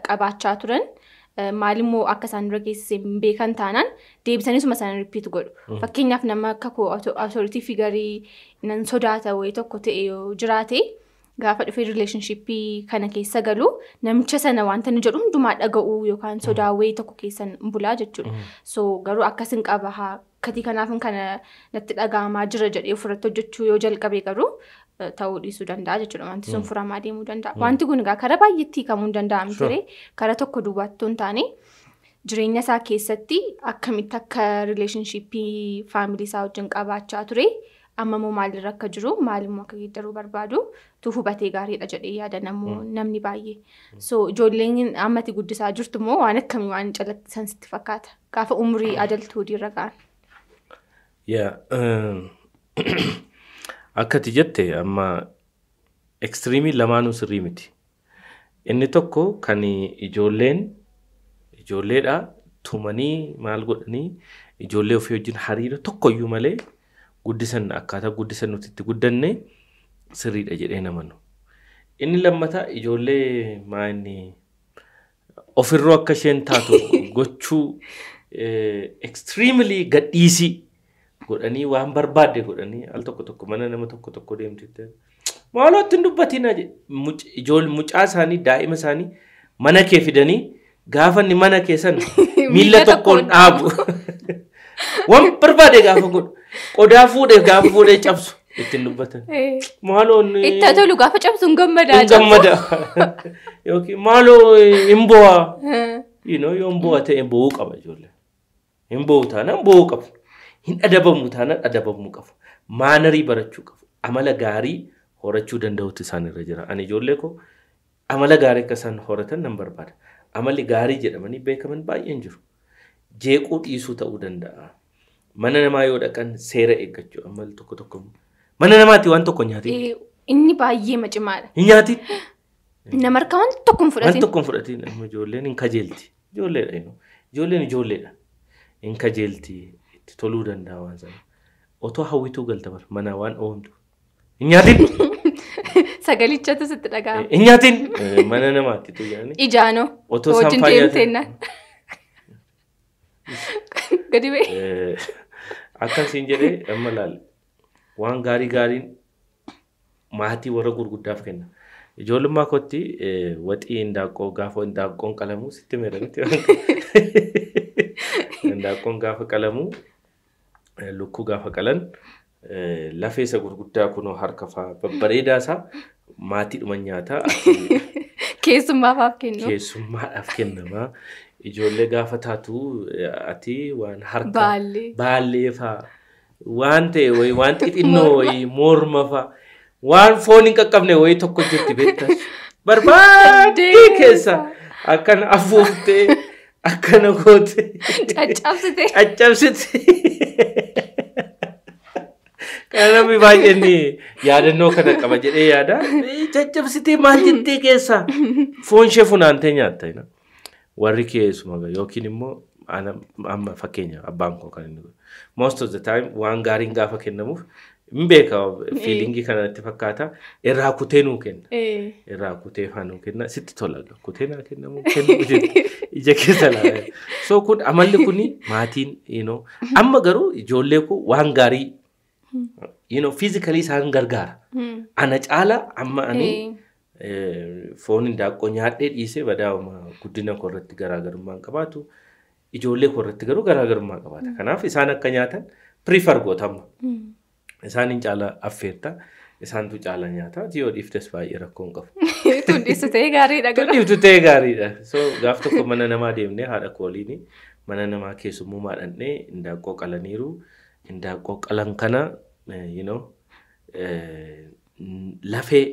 qabaachaa turan eh, maalimmoo akka isaan dura geessisee hin beekan taanaan deebisanii suma ripiitu godhu. Mm. Fakkeenyaaf nama akka koo fi figarii nan sodaata wayii tokko ta'e yoo jiraate gaafa dhufee rileeshonshiippii kana keessa galu namicha sana wanta nu jedhu hundumaa dhaga'uu sodaawee tokko keessan bulaa jechuudha. Mm-hmm. So garuu akkasin qaba haa katii kanaaf kana natti dhaga'amaa jira jedhee ofirratti hojjechuu yoo jalqabe garuu eh, ta'uu dhiisuu danda'a jechuudha. Wanti sun mm. furamaa deemuu danda'a. Mm. Wanti kun egaa karaa baay'eetti hiikamuu hin danda'amu turee karaa tokko duwwaattuu hin taane jireenya isaa keessatti akkamitti akka rileeshonshiippii faamilii isaa wajjin qabaachaa ture. ammamoo maalirra akka jiru maalimmoo akka geeddaruu barbaadu tu hubatee gaariidha jedhee yaada namni baay'ee. So ijoolleen ammati guddisaa jirtu immoo waan akkamii waan calaqqisan sitti fakkaata gaafa umrii adaltuu hojiirra ga'an. Akka ati jette amma ekstiriimii lamaanuu sirrii miti. Inni tokko kan ijoolleen ijoolleedha tumanii maal godhanii ijoollee ofii wajjin hariiroo tokkoyyuu malee. guddisan akkaataa guddisan nuti itti guddanne sirriidha jedhee namanu. Inni lammataa ijoollee maayinni ofirroo akka isheen taatu gochuu eh, extremely gadhiisii godhanii waan barbaadde godhanii al tokko tokko mana nama tokko tokko deemtee maaloo ittiin dubbatiin mucaa isaanii daa'ima isaanii mana kee fidanii gaafa inni mana keessan miila tokkoon dhaabu waan barbaade gaafa godhu. qodaa fuudhe gaafa fuudhee cabsu ittiin dubbatan. Maaloo. Itti tolu gaafa cabsu hin gammadaa. Hin gammadaa. Yookiin maaloo hin bu'aa. Yoon bu'aa ta'e bu'uu qaba ijoolleen. Hin bu'u taanaan bu'uu qabu. Hin adabamu taanaan adabamuu qabu. Maanarii barachuu qabu. Amala gaarii horachuu danda'utu isaan irra jira. Ani ijoollee koo amala gaarii akka isaan horatan nan barbaada. Amali gaarii jedhamanii beekaman baay'een jiru. Jeequu dhiisuu ta'uu danda'a. Mana namaa yoo dhaqan seera eeggachuudha. Maal tokko tokko mana namaati waan tokko nyaati. Inni baay'ee macimaadha. Hin nyaati. Nama harkaa waan Waan Ijoolleen hin kajeelti. Ijoolleen ijoolleedha. Hin kajeelti. Itti toluu danda'a waan sana. Otoo hawwituu galta manaa waan oomtu. Hin Sagalichatu sitti dhaga'ama. Hin nyaatin. Mana namaatti tuyyaani. Ijaanoo. Otoo sanfaa nyaatin. Gadi ba'e. Akka isin jedhee amma laalle waan gaarii gaariin maatii warra gurguddaaf kenna. Ijoollummaa kootti waxii indaaqqoo gaafa indaaqqoon qalamu sitti meeranitti Indaaqqoon gaafa qalamu lukkuu gaafa qalan lafeessa gurguddaa kunoo harka fa'a babbareedaa isaa maatiidhuma nyaataa keessummaafaaf kennu. Keessummaadhaaf kennama. ijoollee gaafa taatu e, ati waan harka baallee fa'a waan ta'e wayii waan xixinnoo wayii morma fa'a waan foon hin qaqqabne wayii tokko jirti beektas barbaaddee keessa akkana afuuftee akkana goote caccabsite caccabsite. Namni baay'een yaadannoo kana qaba jedhee yaada. Caccabsitee maal jettee keessa foon ishee funaantee nyaatta. warri keessuma yookiin immoo amma fakkeenya abbaan koo kan inni most of the time waan gaariin gaafa kennamuuf hin beeka fiilingii kanatti fakkaata irraa kutee nuu kenna irraa kutee faa nuu kenna sitti tola kutee naa kennamu ija keessa laala so kun amalli kuni maatiin yinoo amma garuu ijoollee kun waan gaarii yinoo fiizikalii isaan gargaara ana caala amma ani Eh, foon hindaaqqoo nyaadhee dhiisee badhaawama guddina koo irratti garaagarummaa hin qabaatu. Ijoollee koo irratti garuu garaagarummaa qabaata. Kanaaf isaan akka nyaatan piriifar gootamma. Isaaniin mm. e caalaa affeerta. Isaantu e caala nyaata yoo dhiiftes baay'ee rakkoo hin qabu. Tundhiisu ta'ee gaariidha. Tundhiisu gaariidha. So gaaf tokko mana namaa deemnee haadha kooliini mana namaa keessummaa dhandhee hindaaqqoo qalaniiru. Hindaaqqoo qalan kana eh, eh, lafee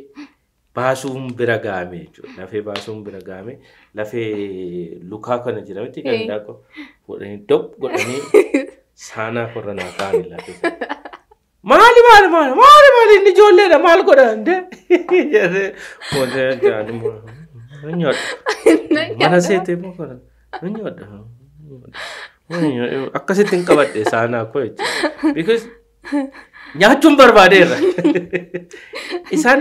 Baasun bira ga'ame jechuudha. Lafee baasun bira ga'ame lafee lukaa kana jedhametti kan daakoo godhanii dop godhanii saanaa naa kaa'anii Maali maali maali maali maal godhan seetee akkasitti koo nyaachuun barbaadeerra. Isaan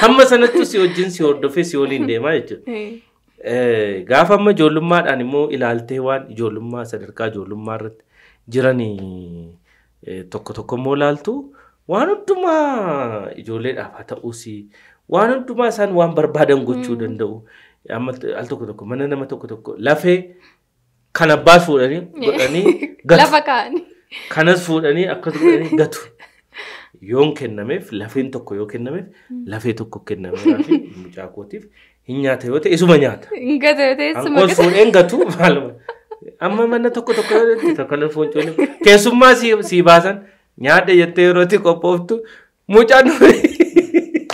Hamma sanatti si wajjin si hordofee si waliin deemaa jechuudha. Eh, Gaafa amma ijoollummaadhaan immoo ilaaltee waan ijoollummaa sadarkaa ijoollummaa irratti jiran eh, tokko tokko immoo ilaaltu waan hundumaa ijoolleedhaaf haa ta'uus waan hundumaa isaan waan barbaadan gochuu hmm. danda'u. Amma al tokko tokko mana nama tokko tokko lafee kan abbaas fuudhanii godhanii gatu. Lafa Kanas fuudhanii godhanii gatu. yoon kennameef lafeen tokko yoo kennameef lafee tokko kennameef mucaa kootiif hin nyaata yoo ta'e isuma nyaata. Hin gata yoo ta'e isuma gata. Ankoon fuudheen gatu maaluma amma mana tokko tokko yoo ta'e tokko lafa foncoolee keessummaa sii baasan nyaadha jettee yeroo itti qophooftu mucaa nuyi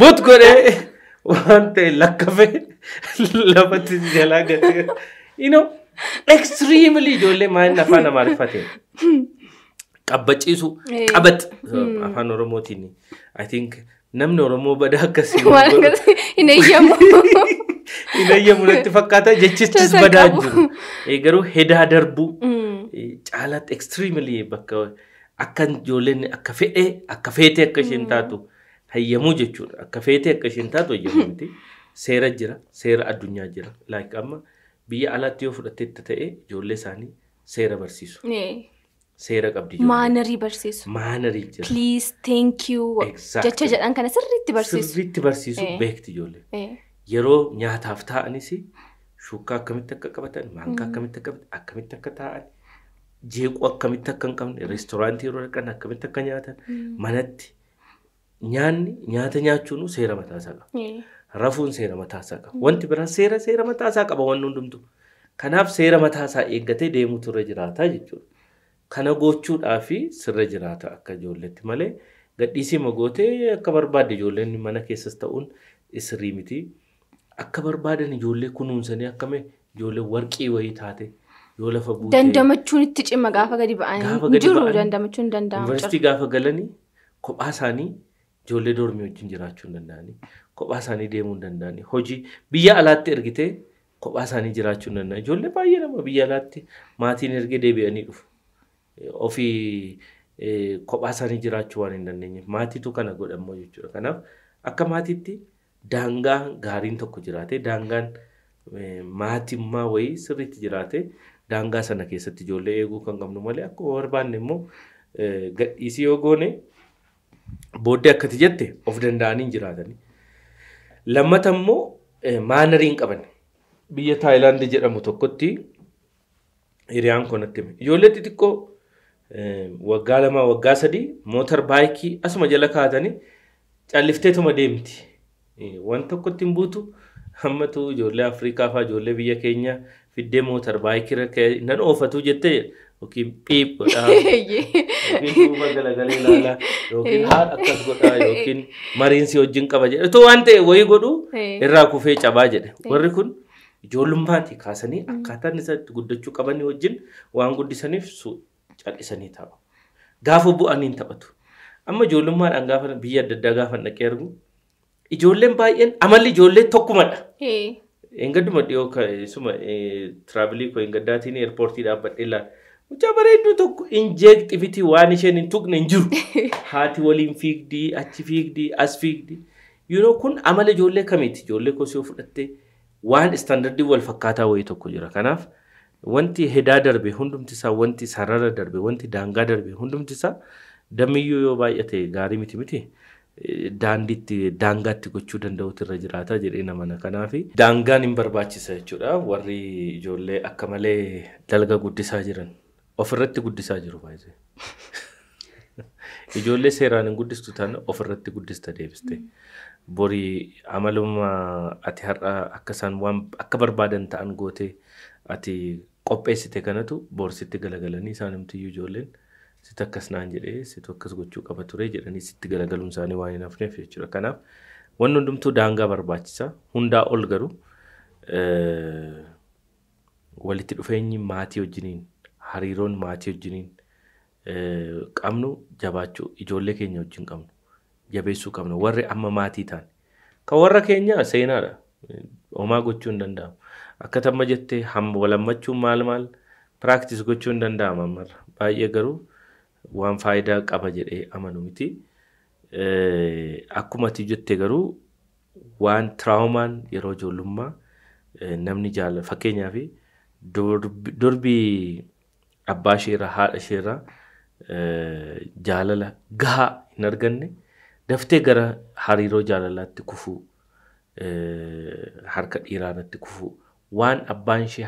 but godhee waan ta'e lakkafe lafatti jalaa gatee. Inoo ekstiriimilii ijoollee ijoollee maaliin namaa rifate. Abba qabbaciisu qabat afaan oromootiin i think namni oromoo badaa akkasii hin eeyyamu hin eeyyamu natti fakkaata jechichis badaa jiru garuu hedaa darbu. caalaatti extremely bakka akka ijoolleen akka fedhee akka feetee akka isheen taatu hayyamuu jechuudha akka feetee akka isheen taatu hayyamamti seera jira seera addunyaa jira like amma biyya alaatti yoo fudhatte ta'e ijoollee isaanii seera barsiisu. seera qabdi ijoollee. Maanarii barsiisu. Maanarii jira. Please, thank you. Jecha jedhan kana sirriitti barsiisu. Sirriitti barsiisu beekti ijoollee. Yeroo nyaataaf taa'anis shukkaa akkamitti akka qabatan, maankaa akkamitti akka akkamitti akka taa'an, jeequu akkamitti akka hin qabne, reestooraantii yeroo dhaqan akkamitti akka nyaatan, manatti nyaanni nyaata nyaachuun seera mataasaa qaba. Rafuun seera mataasaa qaba. Wanti biraa seera seera mataasaa qaba wanni hundumtuu. Kanaaf seera mataasaa eeggatee deemuu turre jiraataa jechuudha. kana gochuudhaaf sirra jiraata akka ijoolleetti malee gadhiisii magootee akka barbaadde ijoolleen mana keessas ta'uun isirrii miti. Akka barbaadan ijoollee kunuunsanii akkame ijoollee warqii wayii taate yoo lafa buutee. Dandamachuun itti cima gaafa gadi ba'anii jiru dandamachuun danda'amu. Yuunivarsiitii gaafa galanii kophaa isaanii ijoollee dormii wajjin jiraachuu hin danda'anii kophaa isaanii deemuu hin danda'anii hojii biyya alaatti ergitee kophaa isaanii jiraachuu hin danda'anii ijoollee baay'ee nama biyya alaatti maatiin ergee deebi'anii dhufu. ofii kophaa isaanii jiraachuu waan hin dandeenyeef maatiitu kana godhammoo jechuudha. Kanaaf akka maatiitti daangaa gaariin tokko jiraate daangaan maatimmaa wayii sirriitti jiraate daangaa sana keessatti ijoollee eeguu kan qabnu malee akkuma barbaanne immoo gadhiisii yoo goone booddee akkati jette of danda'anii jiraatanii. Lammata immoo maanariin qaban biyya Taayilaandii jedhamu tokkotti hiriyaan kun hime. Ijoollee xixiqqoo waggaa lamaa waggaa sadii mootar baayikii asuma jala kaatanii callifteetuma deemti. Waan tokkotti hin buutu hammatu ijoollee Afrikaa fa'aa ijoollee biyya keenyaa fiddee mootar baayikirra nan oofatu jettee yookiin dhiib godhaa yookiin duuba galagalee ilaalaa yookiin haadha akkas godhaa yookiin mariinsi wajjin qaba jedhe otoo waan ta'e wayii godhu irraa kufee cabaa jedhe warri kun ijoollummaati kaasanii mm. akkaataan isatti guddachuu qabanii wajjin waan guddisaniif calqisanii taa'u. Gaafa bu'anii hin taphatu. Amma ijoollummaadhaan biyya adda addaa gaafa dhaqee argu ijoolleen baay'een amalli ijoollee tokkumadha. Engadduma dhiyoo suma tiraavilii koo engaddaatiin eerpoortii dhaabbadhee laata. Mucaa bareedduu tokko injeekti fiti waan isheen hin tuqne hin jiru. Haati waliin fiigdii, achi fiigdii, as fiigdii. Yeroo kun amala ijoollee kamiiti? Ijoollee kosii yoo fudhattee waan istaandardii wal fakkaataa wayii tokko jira. Kanaaf wanti hedaa darbe hundumti isaa wanti sarara darbe wanti daangaa darbe hundumti isaa damiyyuu yoo baay'ate gaarii miti miti. daandiitti daangaatti gochuu danda'utu irra jiraata jedhee namana kanaafi daangaan hin barbaachisa jechuudha warri ijoollee akka malee dalga guddisaa jiran ofirratti guddisaa jiru baay'ee. Ijoollee seeraan hin guddistu taane ofirratti guddista deebiste. Borii amaluma ati har'aa akka isaan waan akka barbaadan ta'an gootee ati qopheessite kanatu boorsitti galagalanii isaan himtiyyuu ijoolleen situ akkas naan jedhee situ akkas gochuu qaba ture jedhanii sitti galagaluun isaanii waan hin hafneef jechuudha. Kanaaf wanni hundumtuu daangaa barbaachisa. Hundaa ol garuu walitti dhufeenyi maatii wajjiniin hariiroon maatii wajjiniin qabnu jabaachuu ijoollee keenya wajjin qabnu jabeessuu qabnu warri amma maatii taane. Kan warra keenya seenaadha. Homaa gochuu hin danda'amu. akka tamma jettee hamma walammachuun maal maal piraaktis gochuu hin danda'ama marra baay'ee garuu waan faayidaa qaba jedhee amanu miti. ati jettee garuu waan tiraawumaan yeroo ijoollummaa namni jaalatu fakkeenyaaf durbii abbaa isheerraa haadha isheerraa jaalala gahaa hin arganne daftee gara hariiroo jaalalaatti kufuu harka dhiiraa irratti kufuu. waan abbaan ishee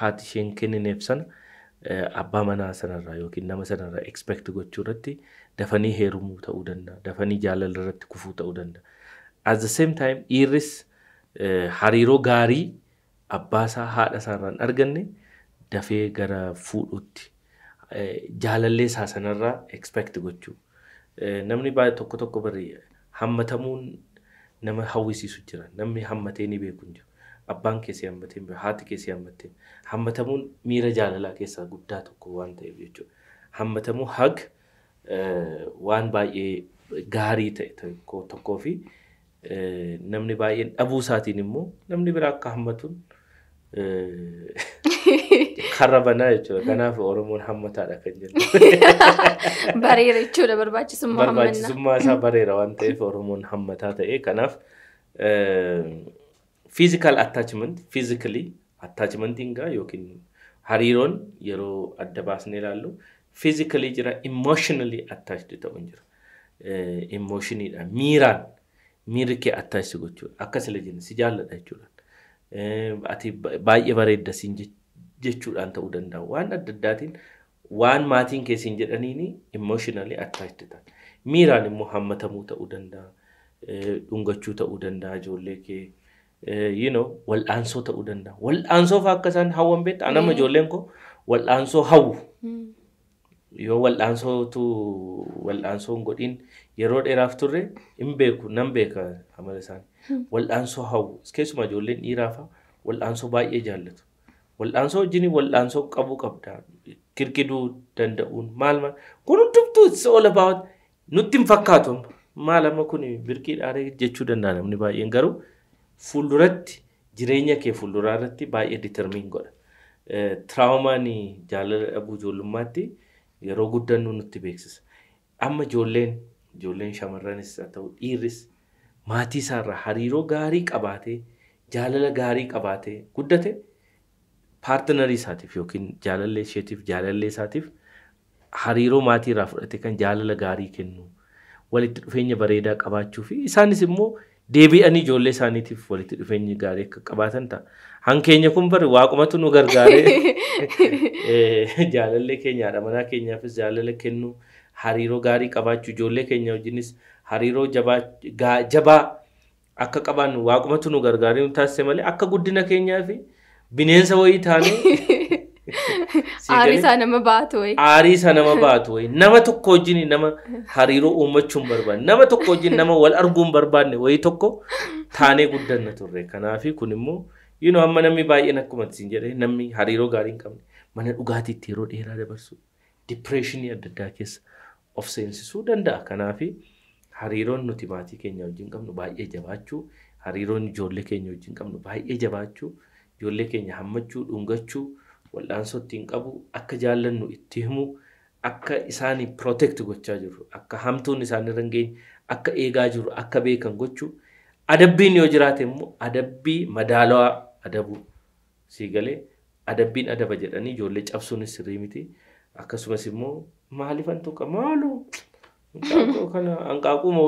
haati isheen kennineef sana eh, abbaa manaa sanarraa yookiin nama sanarraa expect gochuu irratti dafanii heerumuu ta'uu danda'a. Dafanii jaalala irratti kufuu ta'uu danda'a. At the same time irris eh, hariiroo gaarii abbaasaa haadha isaarraa arganne dafee gara fuudhuutti eh, jaalallee isaa sanarraa expect gochuu. Namni baay'ee tokko tokko bari hammatamuun nama hawwisiisu jira. Namni hammatee ni beeku jiru. abbaan keessi hammateen bira haati keessi hammateen hammatamuun miira jaalalaa keessaa guddaa tokko waan ta'eef jechuudha. Hammatamuu hag waan baay'ee gaarii ta'e tokkoo fi namni baay'een dhabuu isaatiin immoo namni bira akka hammatuun karra banaa jechuudha. Kanaaf Oromoon hammataadha kan jennu. Bareera jechuudha barbaachisummaa hammannaa. Barbaachisummaa isaa bareera waan ta'eef Oromoon hammataa ta'e kanaaf fiizikaal attachment fiizikalii attachmentiin gaa yookiin hariiroon yeroo adda baasnee ilaallu fiizikalii jira imooshonalii attached ta'uun jira. Eh, miiraan miirri kee attaachi gochuudha akkas illee jenna si jaalladha jechuudhaan eh, ati baay'ee bareedda siin jechuudhaan ta'uu danda'a waan adda addaatiin waan maatiin kee siin jedhaniini imooshinaali attaachi ta'an miiraan immoo hammatamuu ta'uu danda'a eh, dhungachuu ta'uu danda'a ijoollee kee you know, wal'aansoo ta'uu danda'a. Wal'aansoof akka isaan hawwan beektu anama ijoolleen koo wal'aansoo hawwu. Yoo wal'aansootu wal'aansoo hin godhin yeroo dheeraaf turre hin beeku nan beeka amala isaanii. Wal'aansoo hawwu. Keessumaa ijoolleen dhiiraa fa'a wal'aansoo baay'ee jaallatu. Wal'aansoo wajjin wal'aansoo qabuu qabda. Girgiduu danda'uun maal maal kun hundumtuu soola baawwata nutti hin fakkaatu maal amma kun birqiidhaa jechuu danda'a namni baay'een garuu. fuulduratti jireenya kee fuulduraa irratti baay'ee ditirmiin godha. Tiraawumaan jaalala dhabuu ijoollummaatti yeroo guddannu nutti beeksisa. Amma ijoolleen ijoolleen shamarranis haa ta'u dhiirris maatii isaarraa hariiroo gaarii qabaatee jaalala gaarii qabaatee guddate paartinarii isaatiif yookiin jaalallee isheetiif jaalallee isaatiif hariiroo maatii irraa fudhate kan jaalala gaarii kennu walitti dhufeenya bareedaa qabaachuu fi isaanis immoo deebi'an ijoollee isaaniitiif walitti dhufeenyi gaarii akka qabaatan ta'a. Hankeenya kun bari waaqumatu nu gargaaree jaalallee keenyaadha. Manaa keenyaafis jaalala kennu hariiroo gaarii qabaachuu ijoollee keenya hojiinis hariiroo jabaa akka qabaannu waaqumatu nu gargaaree nu taasise malee akka guddina keenyaafi bineensa wayii taanee Aariisaa nama baatu wayi. Aariisaa nama baatu Nama tokko wajjin nama hariiroo uummachuun barbaanne. Nama tokko wajjin nama wal arguun barbaanne wayii tokko taanee guddanna turre. kanaafi kun immoo yinoo amma namni baay'een akkuma isin jedhee namni hariiroo gaarii hin qabne mana dhugaatiitti yeroo dheeraa dabarsu adda addaa keessa of seensisuu danda'a. kanaafi hariiroon nuti maatii keenya wajjin qabnu baay'ee jabaachuu hariiroon ijoollee keenya wajjin qabnu baay'ee jabaachuu ijoollee keenya hammachuu dhungachuu. wal'aansoo ittiin qabu akka jaallannu itti himu akka isaaniif protect gochaa jiru akka hamtuun isaanirra hin akka eegaa jiru akka beekan gochuu adabbiin yoo jiraate immoo adabbii madaalawaa adabuu sii galee adabbiin adaba jedhanii ijoollee cabsuunis sirrii miti akkasumas immoo maalifan tuqa maaluu kana hanqaaquma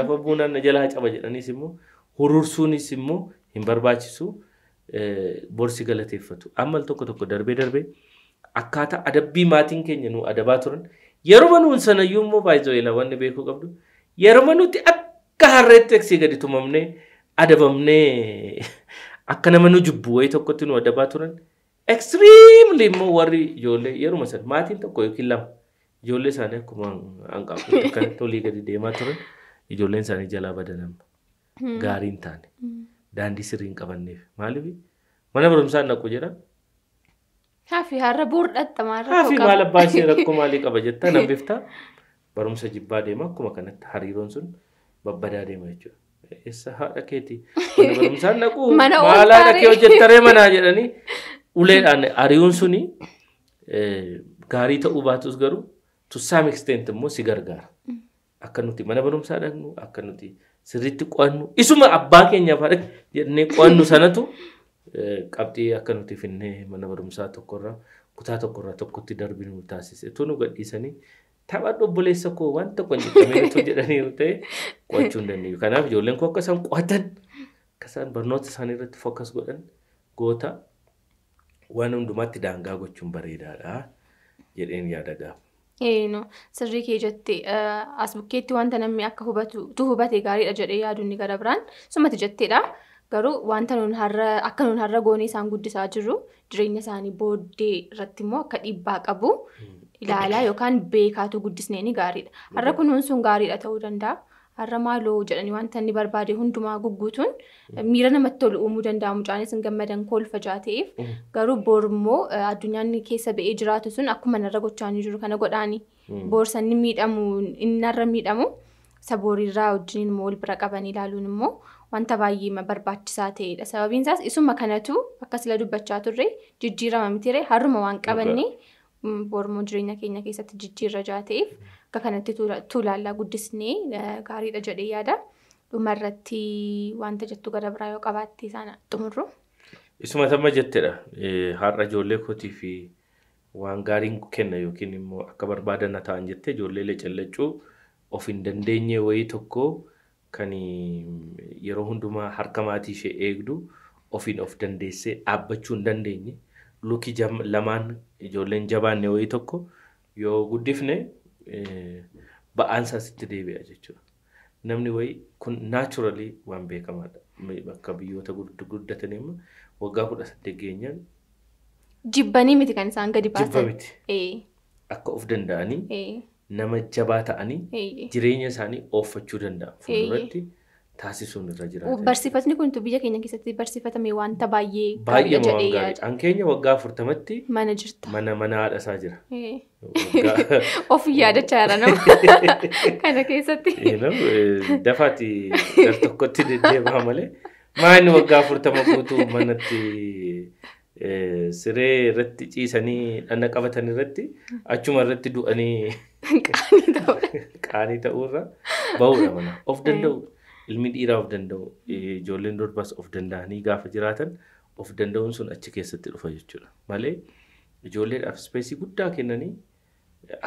lafa buunaan na jalaa caba jedhaniis immoo hurursuunis immoo hin barbaachisu. boorsii galateeffatu. Ammal tokko tokko darbee darbee akkaataa adabbii maatiin keenya nu adabaa turan yeroo manuun sana iyyuu immoo baay'ee wanni beekuu qabdu yeroo manuutti akka harreetti eegsii gadi tumamnee adabamnee akka nama nu jubbu wayii tokkotti nu adabaa turan ekstiriimli immoo warri ijoollee yeruma sana maatiin tokko yookiin lama ijoollee isaanii akkuma hanqaafu kan tolii gadi deemaa turan ijoolleen isaanii jalaa badanamu gaariin taane. daandii sirrii hin qabanneef maaliif mana barumsaa naqu jedha. Hafi har'a buurdhatta maal rakkoo qaba. Hafi maal abbaa ishee rakkoo maalii qaba jetta nambifta barumsa jibbaa deema akkuma kanatti hariiroon sun babbadaa deema jechuudha. Eessa haadha keeti mana barumsaa naqu maalaa dhaqee hojjettaree manaa jedhanii uleedhaan hariiroon suni eh, gaarii ta'uu baatus garuu to some extent immoo si gargaara. Mm. Akka nuti mana barumsaa dhaqnu akka nuti sirriitti qo'annu isuma abbaa keenyaaf haadha jennee qo'annu sanatu qabxii akka nuti finnee mana barumsaa tokkorraa kutaa tokkorraa tokkotti darbii nu taasise tun nu gadhiisanii tapha obboleessa koo waan tokko jedhamee jedhanii yoo ta'e qo'achuu hin dandeenyu. Kanaaf ijoolleen koo akka isaan qo'atan akka isaan barnoota isaanii irratti fokkas godhan goota waan hundumaatti daangaa gochuun bareedaadha jedheen yaada gaafa. sirrii kee jette eh, as bukkeetti wanta namni akka hubatu hubate gaariidha jedhee yaadu inni gara biraan sumati jetteedha. Garuu wanta akka nuun har'a goonee isaan guddisaa jirru jireenya isaanii booddee irratti immoo akka dhiibbaa qabu hmm. ilaalaa yookaan beekaatu guddisnee ni gaariidha. Har'a kunuun sun gaariidha ta'uu danda'a. har'a maaloo jedhanii wanta inni barbaade hundumaa gugguutuun miira namatti tolu uumuu danda'a. Mucaanis hin gammadan kolfa ja'a ta'eef mm. garuu boor immoo addunyaan keessa ba'ee jiraatu sun akkuma narra gochaa jiru kana godhaani. Mm. Boorsanni miidhamu inni narra miidhamu saboorirraa wajjin immoo wal bira qabanii ilaaluun immoo wanta baay'ee barbaachisaa ta'edha. Sababiin isaas isuma kanatu akka sila dubbachaa turre jijjiirama mitiiree harruma waan qabannee. Bormoo jireenya keenya keessatti jijjiirra jaata'eef akka kanatti tulaallaa guddisnee gaariidha jedhee yaada. Dhuma irratti wanta jettu gara biraa yoo qabaatte isaan xumurru. Isuma tamma jettedha. Har'a ijoollee kootii fi waan gaariin kenna yookiin immoo akka barbaadan ta'an jettee ijoollee callacuu of hin dandeenye wayii tokko kan yeroo hundumaa harka maatii ishee eegdu ofiin of dandeessee dhaabbachuu hin dandeenye lukii lamaan ijoolleen jabaanne wayii tokko yoo guddifne ba'aansa asitti deebi'a jechuudha. Namni wayii kun naachuraalii waan beekamaadha. Bakka biyyoota guddatanii immoo waggaa kudha saddeet geenyaan. Jibbanii miti kan isaan gadi baasan. Jibba miti. Akka of danda'anii nama jabaa ta'anii jireenya isaanii ooffachuu danda'an fuulduratti. taasisuun irra jiraata. Barsiifatni kun biyya keenya keessatti barsifatame wanta baay'ee gaariidha jedhee yaada. keenya waggaa afurtamatti. Mana jirta. Mana mana isaa jira. Of yaadachaa nama kana keessatti. Dafaati gar tokkotti deddeemaa malee maanni waggaa afurtama guutuu manatti siree irratti ciisanii dhana qabatan irratti achuma irratti du'anii qaanii ta'uurra bahudha mana of danda'u. ilmi dhiiraa of danda'u ijoolleen dorbaas of danda'anii gaafa jiraatan of danda'uun sun achi keessatti dhufa jechuudha malee ijoolleedhaaf ispeesii guddaa kennanii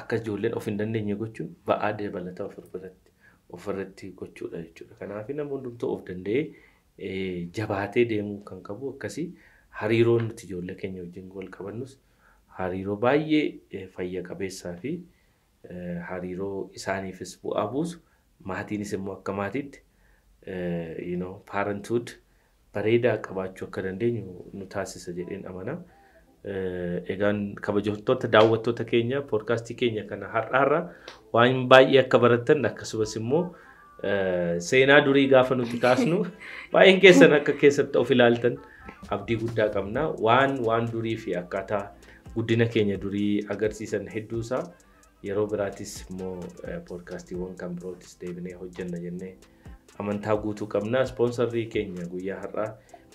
akka ijoolleen of hin dandeenye gochuun ba'aa dabalataa ofirratti ofirratti gochuudha jechuudha kanaaf nama hundumtuu of danda'ee jabaatee deemuu kan qabu akkasii hariiroon nuti ijoollee keenya wajjin wal qabannus hariiroo baay'ee fayya qabeessaa fi hariiroo isaaniifis bu'aa buusu maatiinis immoo akka maatiitti you know, parenthood bareedaa qabaachuu akka dandeenyu nu taasisa jedheen amanaa. Egaan kabajattoota daawwattoota keenya poodkaastii keenya kana har'a har'a waan baay'ee akka baratan akkasumas immoo seenaa durii gaafa nuti kaasnu baay'een keessan akka keessatti of ilaaltan abdii guddaa qabna. Waan waan durii fi akkaataa guddina keenya durii agarsiisan hedduusaa yeroo biraatis immoo poodkaastiiwwan kan birootis deebinee hojjenna jennee amantaa guutuu qabna. Ispoonsarrii keenya guyyaa har'aa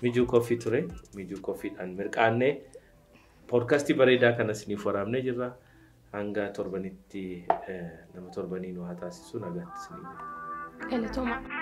mijuu koffii ture. Mijuu koffiidhaan mirqaannee poodkaastii bareedaa kana isiniif waraabnee jirra. Hanga torbanitti nama torbaniin waa taasisuun agaatti isinii jira. Galatooma.